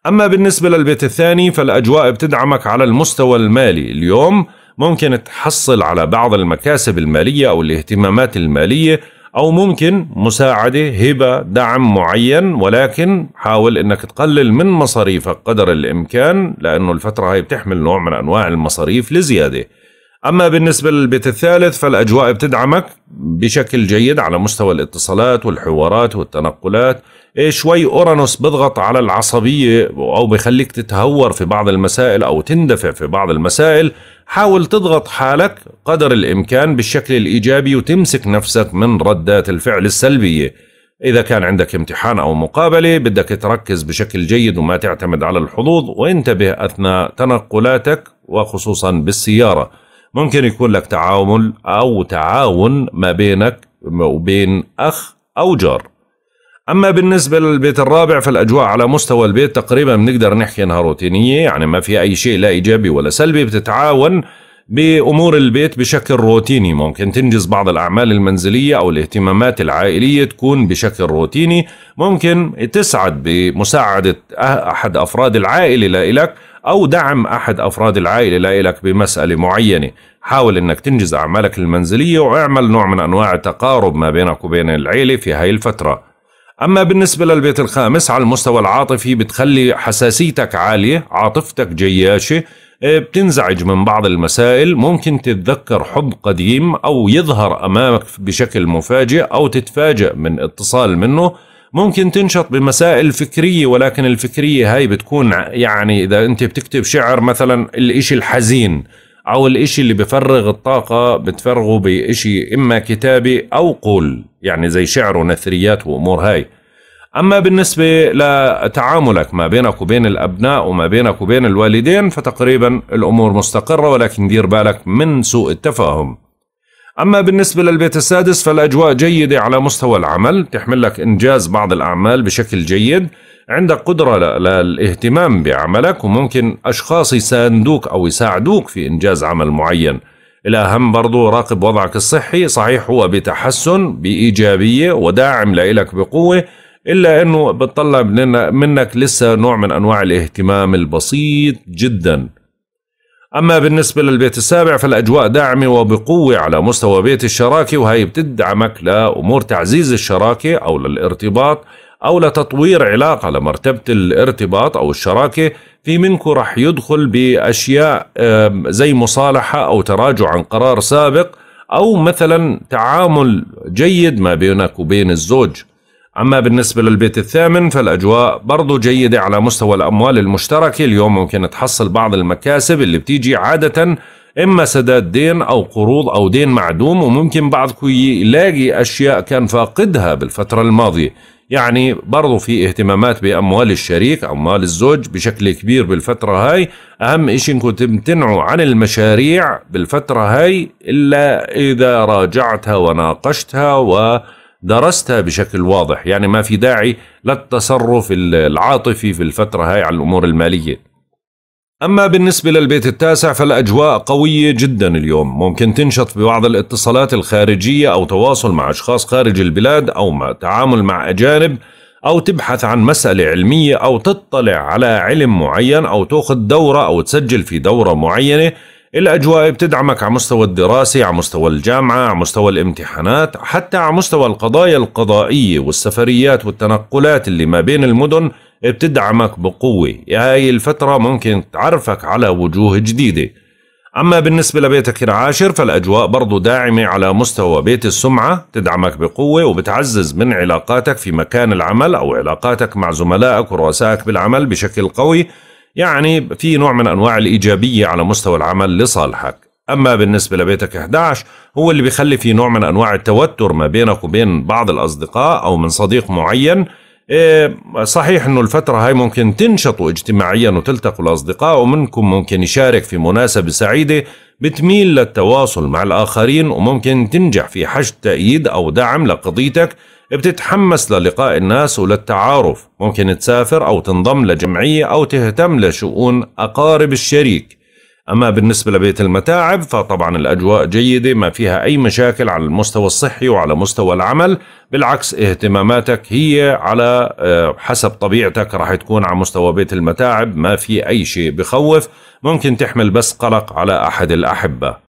اما بالنسبه للبيت الثاني فالاجواء بتدعمك على المستوى المالي اليوم ممكن تحصل على بعض المكاسب الماليه او الاهتمامات الماليه او ممكن مساعده هبه دعم معين ولكن حاول انك تقلل من مصاريفك قدر الامكان لانه الفتره هاي بتحمل نوع من انواع المصاريف لزياده أما بالنسبة للبيت الثالث فالأجواء بتدعمك بشكل جيد على مستوى الاتصالات والحوارات والتنقلات إيه، شوي أورانوس بضغط على العصبية أو بخليك تتهور في بعض المسائل أو تندفع في بعض المسائل حاول تضغط حالك قدر الإمكان بالشكل الإيجابي وتمسك نفسك من ردات الفعل السلبية إذا كان عندك امتحان أو مقابلة بدك تركز بشكل جيد وما تعتمد على الحظوظ وانتبه أثناء تنقلاتك وخصوصا بالسيارة ممكن يكون لك تعامل أو تعاون ما بينك وبين أخ أو جار أما بالنسبة للبيت الرابع فالأجواء على مستوى البيت تقريبا بنقدر نحكي إنها روتينية يعني ما في أي شيء لا إيجابي ولا سلبي بتتعاون بأمور البيت بشكل روتيني ممكن تنجز بعض الأعمال المنزلية أو الاهتمامات العائلية تكون بشكل روتيني ممكن تسعد بمساعدة أحد أفراد العائلة لإلك أو دعم أحد أفراد العائلة لإلك بمسألة معينة حاول أنك تنجز أعمالك المنزلية واعمل نوع من أنواع التقارب ما بينك وبين العيلة في هاي الفترة أما بالنسبة للبيت الخامس على المستوى العاطفي بتخلي حساسيتك عالية عاطفتك جياشة إيه، بتنزعج من بعض المسائل ممكن تتذكر حب قديم أو يظهر أمامك بشكل مفاجئ أو تتفاجأ من اتصال منه ممكن تنشط بمسائل فكرية ولكن الفكرية هاي بتكون يعني إذا أنت بتكتب شعر مثلا الإشي الحزين أو الإشي اللي بفرغ الطاقة بتفرغه بإشي إما كتابي أو قول يعني زي شعر ونثريات وأمور هاي أما بالنسبة لتعاملك ما بينك وبين الأبناء وما بينك وبين الوالدين فتقريبا الأمور مستقرة ولكن دير بالك من سوء التفاهم أما بالنسبة للبيت السادس فالأجواء جيدة على مستوى العمل تحمل لك إنجاز بعض الأعمال بشكل جيد عندك قدرة للاهتمام بعملك وممكن أشخاص يساندوك أو يساعدوك في إنجاز عمل معين الأهم برضو راقب وضعك الصحي صحيح هو بتحسن بإيجابية وداعم لإلك بقوة إلا أنه بتطلب منك لسه نوع من أنواع الاهتمام البسيط جداً أما بالنسبة للبيت السابع فالأجواء داعمة وبقوة على مستوى بيت الشراكة وهي بتدعمك لأمور تعزيز الشراكة أو للارتباط أو لتطوير علاقة لمرتبة الارتباط أو الشراكة في منكم رح يدخل بأشياء زي مصالحة أو تراجع عن قرار سابق أو مثلا تعامل جيد ما بينك وبين الزوج أما بالنسبة للبيت الثامن فالأجواء برضو جيدة على مستوى الأموال المشتركة اليوم ممكن تحصل بعض المكاسب اللي بتيجي عادة إما سداد دين أو قروض أو دين معدوم وممكن بعضكم يلاقي أشياء كان فاقدها بالفترة الماضية يعني برضو في اهتمامات بأموال الشريك أموال الزوج بشكل كبير بالفترة هاي أهم إشي إنكم تمتنعوا عن المشاريع بالفترة هاي إلا إذا راجعتها وناقشتها و درستها بشكل واضح يعني ما في داعي للتصرف العاطفي في الفترة هاي على الأمور المالية أما بالنسبة للبيت التاسع فالأجواء قوية جدا اليوم ممكن تنشط ببعض الاتصالات الخارجية أو تواصل مع أشخاص خارج البلاد أو مع تعامل مع أجانب أو تبحث عن مسألة علمية أو تطلع على علم معين أو تأخذ دورة أو تسجل في دورة معينة الأجواء بتدعمك على مستوى الدراسة على مستوى الجامعة على مستوى الامتحانات حتى على مستوى القضايا القضائية والسفريات والتنقلات اللي ما بين المدن بتدعمك بقوة هاي الفترة ممكن تعرفك على وجوه جديدة أما بالنسبة لبيتك العاشر فالأجواء برضو داعمة على مستوى بيت السمعة تدعمك بقوة وبتعزز من علاقاتك في مكان العمل أو علاقاتك مع زملائك ورؤسائك بالعمل بشكل قوي يعني في نوع من أنواع الإيجابية على مستوى العمل لصالحك أما بالنسبة لبيتك 11 هو اللي بيخلي في نوع من أنواع التوتر ما بينك وبين بعض الأصدقاء أو من صديق معين إيه، صحيح انه الفترة هاي ممكن تنشطوا اجتماعيا وتلتقوا الاصدقاء ومنكم ممكن يشارك في مناسبة سعيدة بتميل للتواصل مع الاخرين وممكن تنجح في حشد تأييد او دعم لقضيتك بتتحمس للقاء الناس وللتعارف ممكن تسافر أو تنضم لجمعية أو تهتم لشؤون أقارب الشريك أما بالنسبة لبيت المتاعب فطبعا الأجواء جيدة ما فيها أي مشاكل على المستوى الصحي وعلى مستوى العمل بالعكس اهتماماتك هي على آه، حسب طبيعتك راح تكون على مستوى بيت المتاعب ما في أي شيء بخوف ممكن تحمل بس قلق على أحد الأحبة